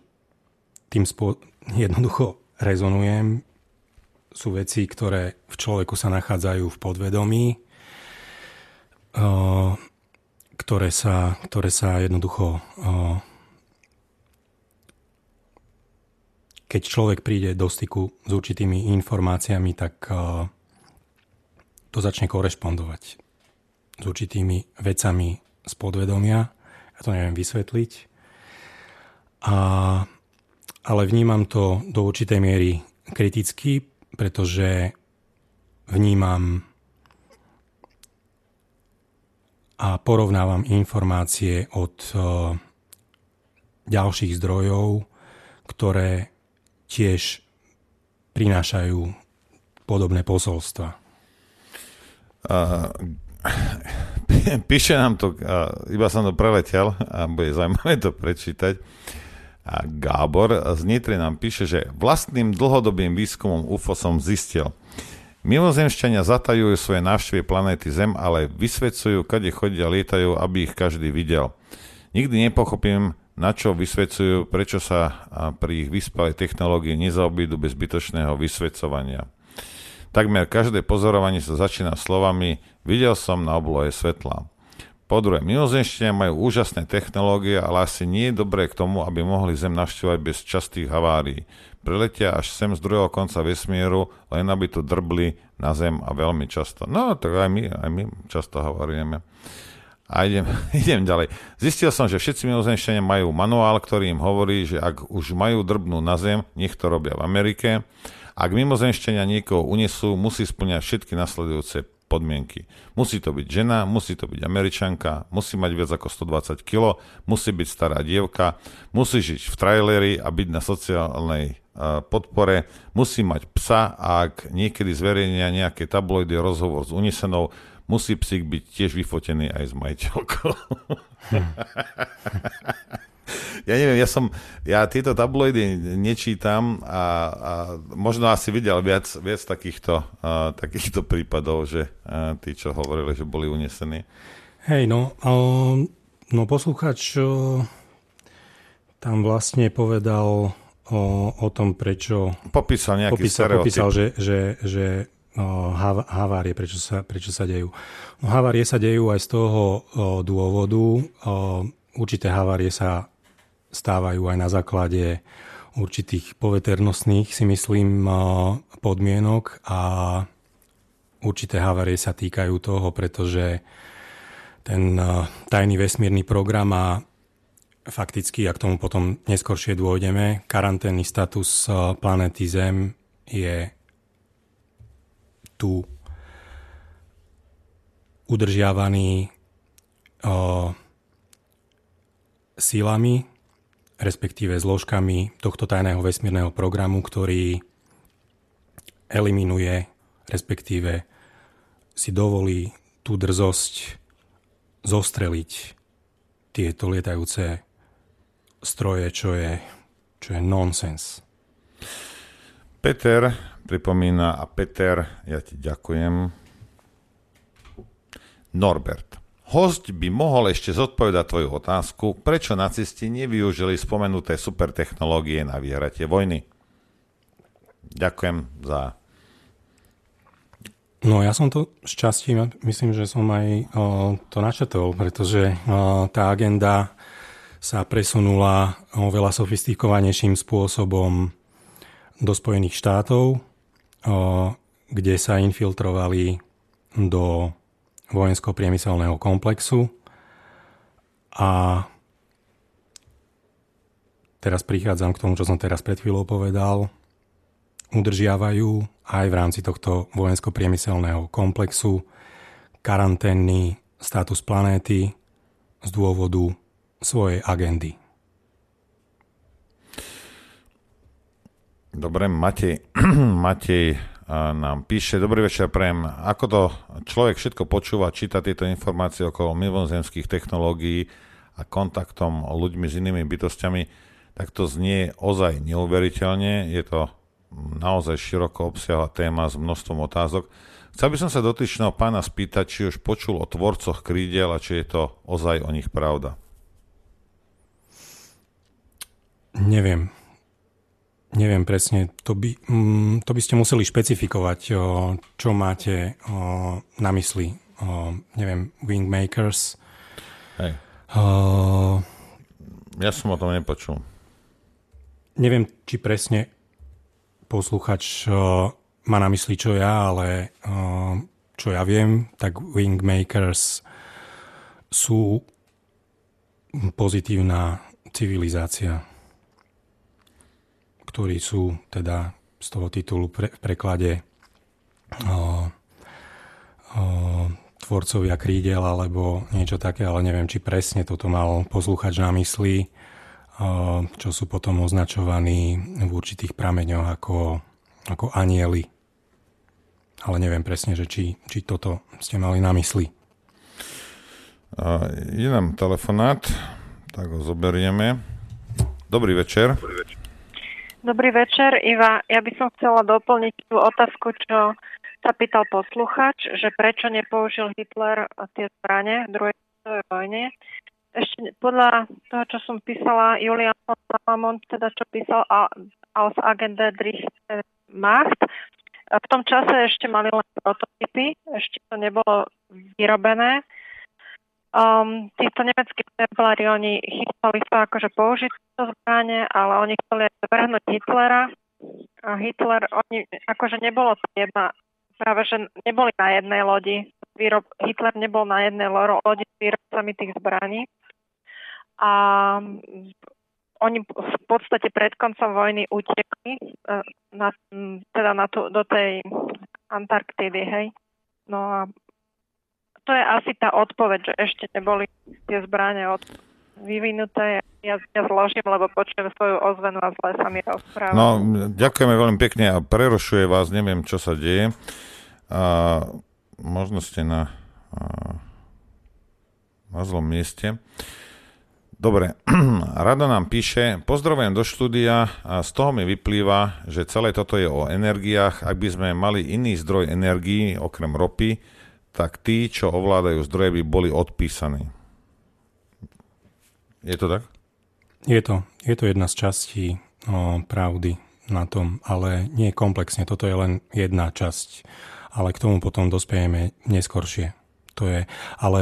tým spôsobom jednoducho rezonujem sú veci, ktoré v človeku sa nachádzajú v podvedomí, ktoré sa, ktoré sa jednoducho... Keď človek príde do styku s určitými informáciami, tak to začne korešpondovať s určitými vecami z podvedomia. Ja to neviem vysvetliť. A, ale vnímam to do určitej miery kriticky, pretože vnímam a porovnávam informácie od e, ďalších zdrojov, ktoré tiež prinášajú podobné posolstva. Uh, (laughs) píše nám to, uh, iba som to preletel a bude zaujímavé to prečítať. A Gábor z Nitry nám píše, že vlastným dlhodobým výskumom UFO som zistil. Mimozemšťania zatajujú svoje návštevy planéty Zem, ale vysvedcujú, kade chodia, lietajú, aby ich každý videl. Nikdy nepochopím, na čo vysvedcujú, prečo sa pri ich vyspalej technológii nezaobídu bez zbytočného vysvedcovania. Takmer každé pozorovanie sa začína slovami videl som na oblohe svetla. Po druhé, mimozemšťania majú úžasné technológie, ale asi nie je dobré k tomu, aby mohli Zem navštívať bez častých havárií. Preletia až sem z druhého konca vesmíru, len aby tu drbli na Zem a veľmi často. No, tak aj my, aj my často havárujeme. A idem, (laughs) idem ďalej. Zistil som, že všetci mimozemšťania majú manuál, ktorý im hovorí, že ak už majú drbnú na Zem, nech to robia v Amerike. Ak mimozemšťania niekoho unesú, musí splňať všetky nasledujúce podmienky. Musí to byť žena, musí to byť američanka, musí mať viac ako 120 kg, musí byť stará dievka, musí žiť v traileri a byť na sociálnej e, podpore, musí mať psa a ak niekedy zverejnia nejaké tabloidy rozhovor s Unisenou, musí psík byť tiež vyfotený aj s majiteľkou. Hm. (laughs) ja neviem, ja som, ja tieto tabloidy nečítam a, a možno asi videl viac, viac takýchto, uh, takýchto prípadov, že uh, tí, čo hovorili, že boli unesení. Hej, no, uh, no poslúchač uh, tam vlastne povedal o, o tom, prečo... Popísal nejaký popísal, stereotyp. Popísal, že, že, že uh, havárie, prečo sa, prečo sa dejú. No, havárie sa dejú aj z toho uh, dôvodu, uh, určité havárie sa stávajú aj na základe určitých poveternostných, si myslím, eh, podmienok a určité havarie sa týkajú toho, pretože ten eh, tajný vesmírny program a fakticky, a k tomu potom neskôršie dôjdeme, karanténny status eh, planéty Zem je tu udržiavaný silami respektíve zložkami tohto tajného vesmírneho programu, ktorý eliminuje, respektíve si dovolí tú drzosť zostreliť tieto lietajúce stroje, čo je, čo je nonsens. Peter pripomína a Peter, ja ti ďakujem. Norbert. Host by mohol ešte zodpovedať tvoju otázku, prečo nacisti nevyužili spomenuté supertechnológie na vyhratie vojny. Ďakujem za... No ja som to časti, myslím, že som aj o, to načetol, pretože o, tá agenda sa presunula oveľa sofistikovanejším spôsobom do Spojených štátov, o, kde sa infiltrovali do vojensko-priemyselného komplexu a teraz prichádzam k tomu, čo som teraz pred chvíľou povedal, udržiavajú aj v rámci tohto vojensko-priemyselného komplexu karanténny status planéty z dôvodu svojej agendy. Dobre, Matej, (clears throat) Matej nám píše, dobrý večer Prem, ako to človek všetko počúva, číta tieto informácie okolo mimozemských technológií a kontaktom ľuďmi s inými bytostiami, tak to znie ozaj neuveriteľne, je to naozaj široko obsiahla téma s množstvom otázok. Chcel by som sa dotyčného pána spýtať, či už počul o tvorcoch krídel a či je to ozaj o nich pravda. Neviem. Neviem presne, to by, mm, to by ste museli špecifikovať, čo máte na mysli. Neviem, Wingmakers. Hej. Uh, ja som o tom nepočul. Neviem, či presne posluchač má na mysli, čo ja, ale čo ja viem, tak Wingmakers sú pozitívna civilizácia ktorí sú teda z toho titulu pre, v preklade o, o, tvorcovia krídel alebo niečo také, ale neviem, či presne toto mal posluchač na mysli, o, čo sú potom označovaní v určitých prameňoch ako, ako anieli. Ale neviem presne, že či, či toto ste mali na mysli. Je nám telefonát, tak ho zoberieme. Dobrý večer. Dobrý večer. Dobrý večer, Iva. Ja by som chcela doplniť tú otázku, čo sa pýtal posluchač, že prečo nepoužil Hitler tie zbranie v druhej svetovej vojne. Ešte podľa toho, čo som písala, Julian Salamon, teda čo písal aus Agenda Drichte Macht, v tom čase ešte mali len prototypy, ešte to nebolo vyrobené. Um, títo nemeckí templári, oni chytali sa akože použiť to zbranie, ale oni chceli zvrhnúť Hitlera. A Hitler, oni, akože nebolo to jedna, práve že neboli na jednej lodi. Výrob, Hitler nebol na jednej lodi s výrobcami tých zbraní. A oni v podstate pred koncom vojny utekli eh, na, teda na tu, do tej Antarktidy, hej. No a to je asi tá odpoveď, že ešte neboli tie zbranie od vyvinuté. Ja, ja zložím, lebo počujem svoju ozvenu a zle sa mi rozprávam. No, ďakujeme veľmi pekne a prerušuje vás, neviem, čo sa deje. A, možno ste na, a, na zlom mieste. Dobre, (clears throat) Rado nám píše, pozdravujem do štúdia a z toho mi vyplýva, že celé toto je o energiách. Ak by sme mali iný zdroj energií, okrem ropy, tak tí, čo ovládajú zdroje, by boli odpísaní. Je to tak? Je to. Je to jedna z častí o, pravdy na tom, ale nie komplexne. Toto je len jedna časť, ale k tomu potom dospejeme neskoršie. To je, ale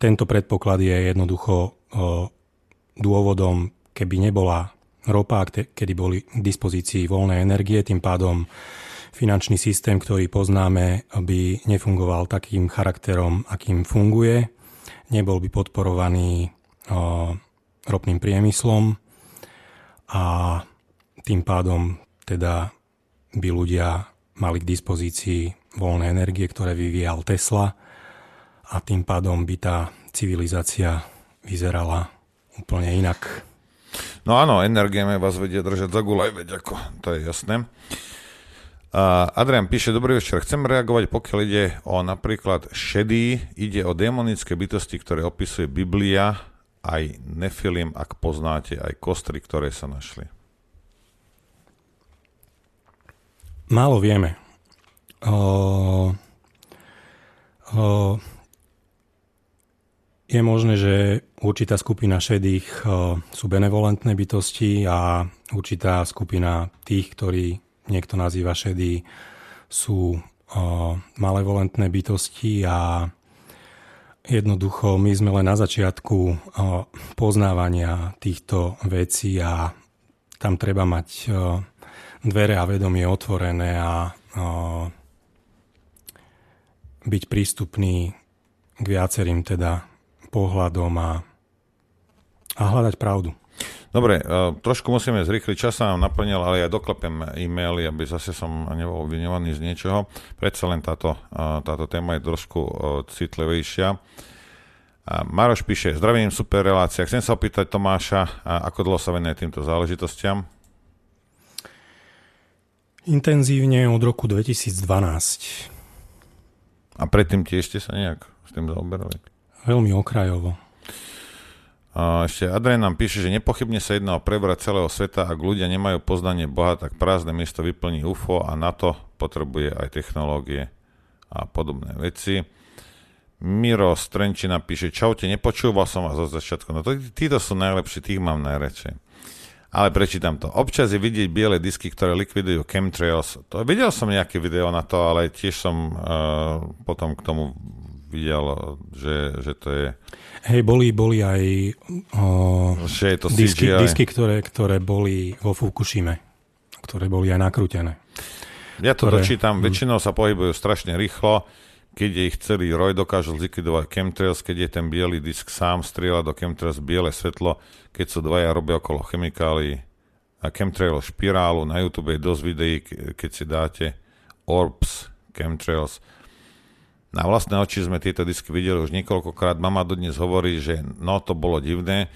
tento predpoklad je jednoducho o, dôvodom, keby nebola ropa, kedy boli k dispozícii voľné energie, tým pádom finančný systém, ktorý poznáme, by nefungoval takým charakterom, akým funguje. Nebol by podporovaný ropným priemyslom a tým pádom teda by ľudia mali k dispozícii voľné energie, ktoré vyvíjal Tesla a tým pádom by tá civilizácia vyzerala úplne inak. No áno, energie vás vedia držať za gulaj, veď ako, to je jasné. Adrian píše, dobrý večer, chcem reagovať, pokiaľ ide o napríklad šedý, ide o démonické bytosti, ktoré opisuje Biblia, aj nefilim, ak poznáte, aj kostry, ktoré sa našli. Málo vieme. O, o, je možné, že určitá skupina šedých sú benevolentné bytosti a určitá skupina tých, ktorí niekto nazýva šedí, sú malevolentné bytosti a jednoducho my sme len na začiatku poznávania týchto vecí a tam treba mať dvere a vedomie otvorené a byť prístupný k viacerým teda pohľadom a, a hľadať pravdu. Dobre, e, trošku musíme zrýchliť čas, sa nám naplnil, ale ja doklepem e-maily, aby zase som nebol obviňovaný z niečoho. Predsa len táto, e, táto téma je trošku e, citlivejšia. Maroš píše, zdravím, super relácia. Chcem sa opýtať Tomáša, ako dlho sa venuje týmto záležitostiam? Intenzívne od roku 2012. A predtým tiež ste sa nejak s tým zaoberali? Veľmi okrajovo. Ešte Adrian nám píše, že nepochybne sa jedná o prevrat celého sveta, ak ľudia nemajú poznanie Boha, tak prázdne miesto vyplní UFO a na to potrebuje aj technológie a podobné veci. Miro Strenčina píše, čaute, nepočúval som vás od začiatku, no to, títo sú najlepší, tých mám najradšej. Ale prečítam to. Občas je vidieť biele disky, ktoré likvidujú chemtrails. To, videl som nejaké video na to, ale tiež som uh, potom k tomu videl, eh, že, že to je... Hej, boli, boli aj o, že je to disky, CGI. disky ktoré, ktoré boli vo Fukushime, ktoré boli aj nakrútené. Ja to ktoré... dočítam, mm. väčšinou sa pohybujú strašne rýchlo, keď je ich celý roj, dokážu zlikvidovať chemtrails, keď je ten biely disk sám, strieľa do chemtrails biele svetlo, keď sú dvaja robia okolo chemikálií a chemtrail špirálu, na YouTube je dosť videí, keď si dáte Orbs, chemtrails, na vlastné oči sme tieto disky videli už niekoľkokrát. Mama dodnes hovorí, že no to bolo divné.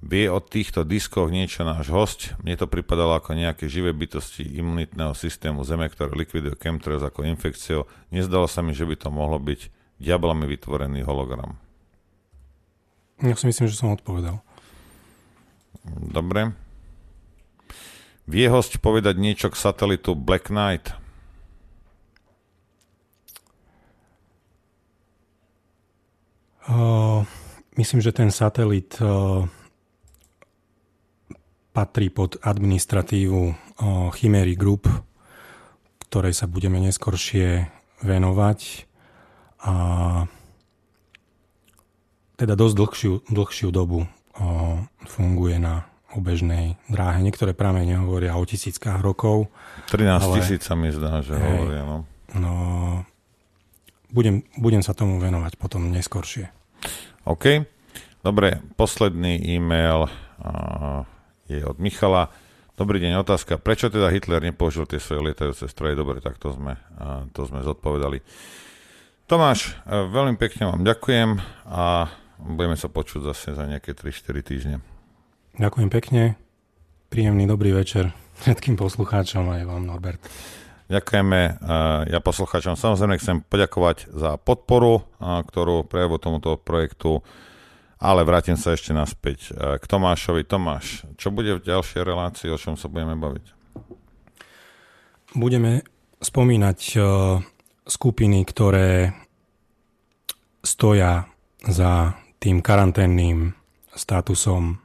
Vie o týchto diskoch niečo náš host. Mne to pripadalo ako nejaké živé bytosti imunitného systému Zeme, ktoré likviduje chemtrails ako infekciou. Nezdalo sa mi, že by to mohlo byť diablami vytvorený hologram. Ja si myslím, že som odpovedal. Dobre. Vie host povedať niečo k satelitu Black Knight? Uh, myslím, že ten satelit uh, patrí pod administratívu uh, Chimery Group, ktorej sa budeme neskoršie venovať. A teda dosť dlhšiu, dlhšiu dobu funguje na obežnej dráhe. Niektoré pramene hovoria o tisíckach rokov. 13 ale, tisíc sa mi zdá, že hej, hovoria. No. no, budem, budem sa tomu venovať potom neskoršie. OK. Dobre, posledný e-mail je od Michala. Dobrý deň, otázka. Prečo teda Hitler nepoužil tie svoje lietajúce stroje? Dobre, tak to sme, to sme zodpovedali. Tomáš, e, veľmi pekne vám ďakujem a budeme sa počuť zase za nejaké 3-4 týždne. Ďakujem pekne. Príjemný dobrý večer všetkým poslucháčom aj vám, Norbert. Ďakujeme e, ja poslucháčom. Samozrejme chcem poďakovať za podporu, e, ktorú prejavu tomuto projektu, ale vrátim sa ešte naspäť e, k Tomášovi. Tomáš, čo bude v ďalšej relácii, o čom sa budeme baviť? Budeme spomínať skupiny, ktoré stoja za tým karanténnym statusom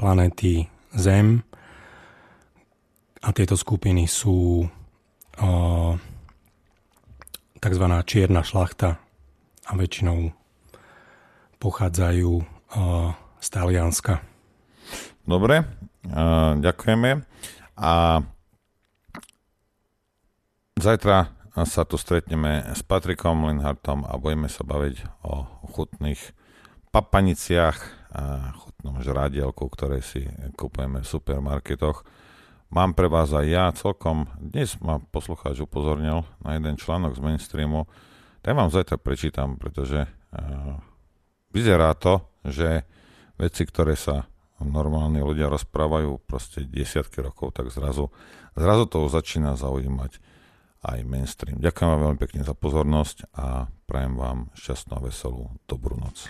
planéty Zem a tieto skupiny sú uh, tzv. čierna šlachta a väčšinou pochádzajú z Talianska. Dobre, uh, ďakujeme. A zajtra sa tu stretneme s Patrikom Linhartom a budeme sa baviť o chutných papaniciach a chutnom žrádielku, ktoré si kupujeme v supermarketoch Mám pre vás aj ja celkom, dnes ma poslucháč upozornil na jeden článok z mainstreamu, ten vám zajtra prečítam, pretože uh, vyzerá to, že veci, ktoré sa normálni ľudia rozprávajú proste desiatky rokov, tak zrazu, zrazu to začína zaujímať aj mainstream. Ďakujem vám veľmi pekne za pozornosť a prajem vám šťastnú a veselú dobrú noc.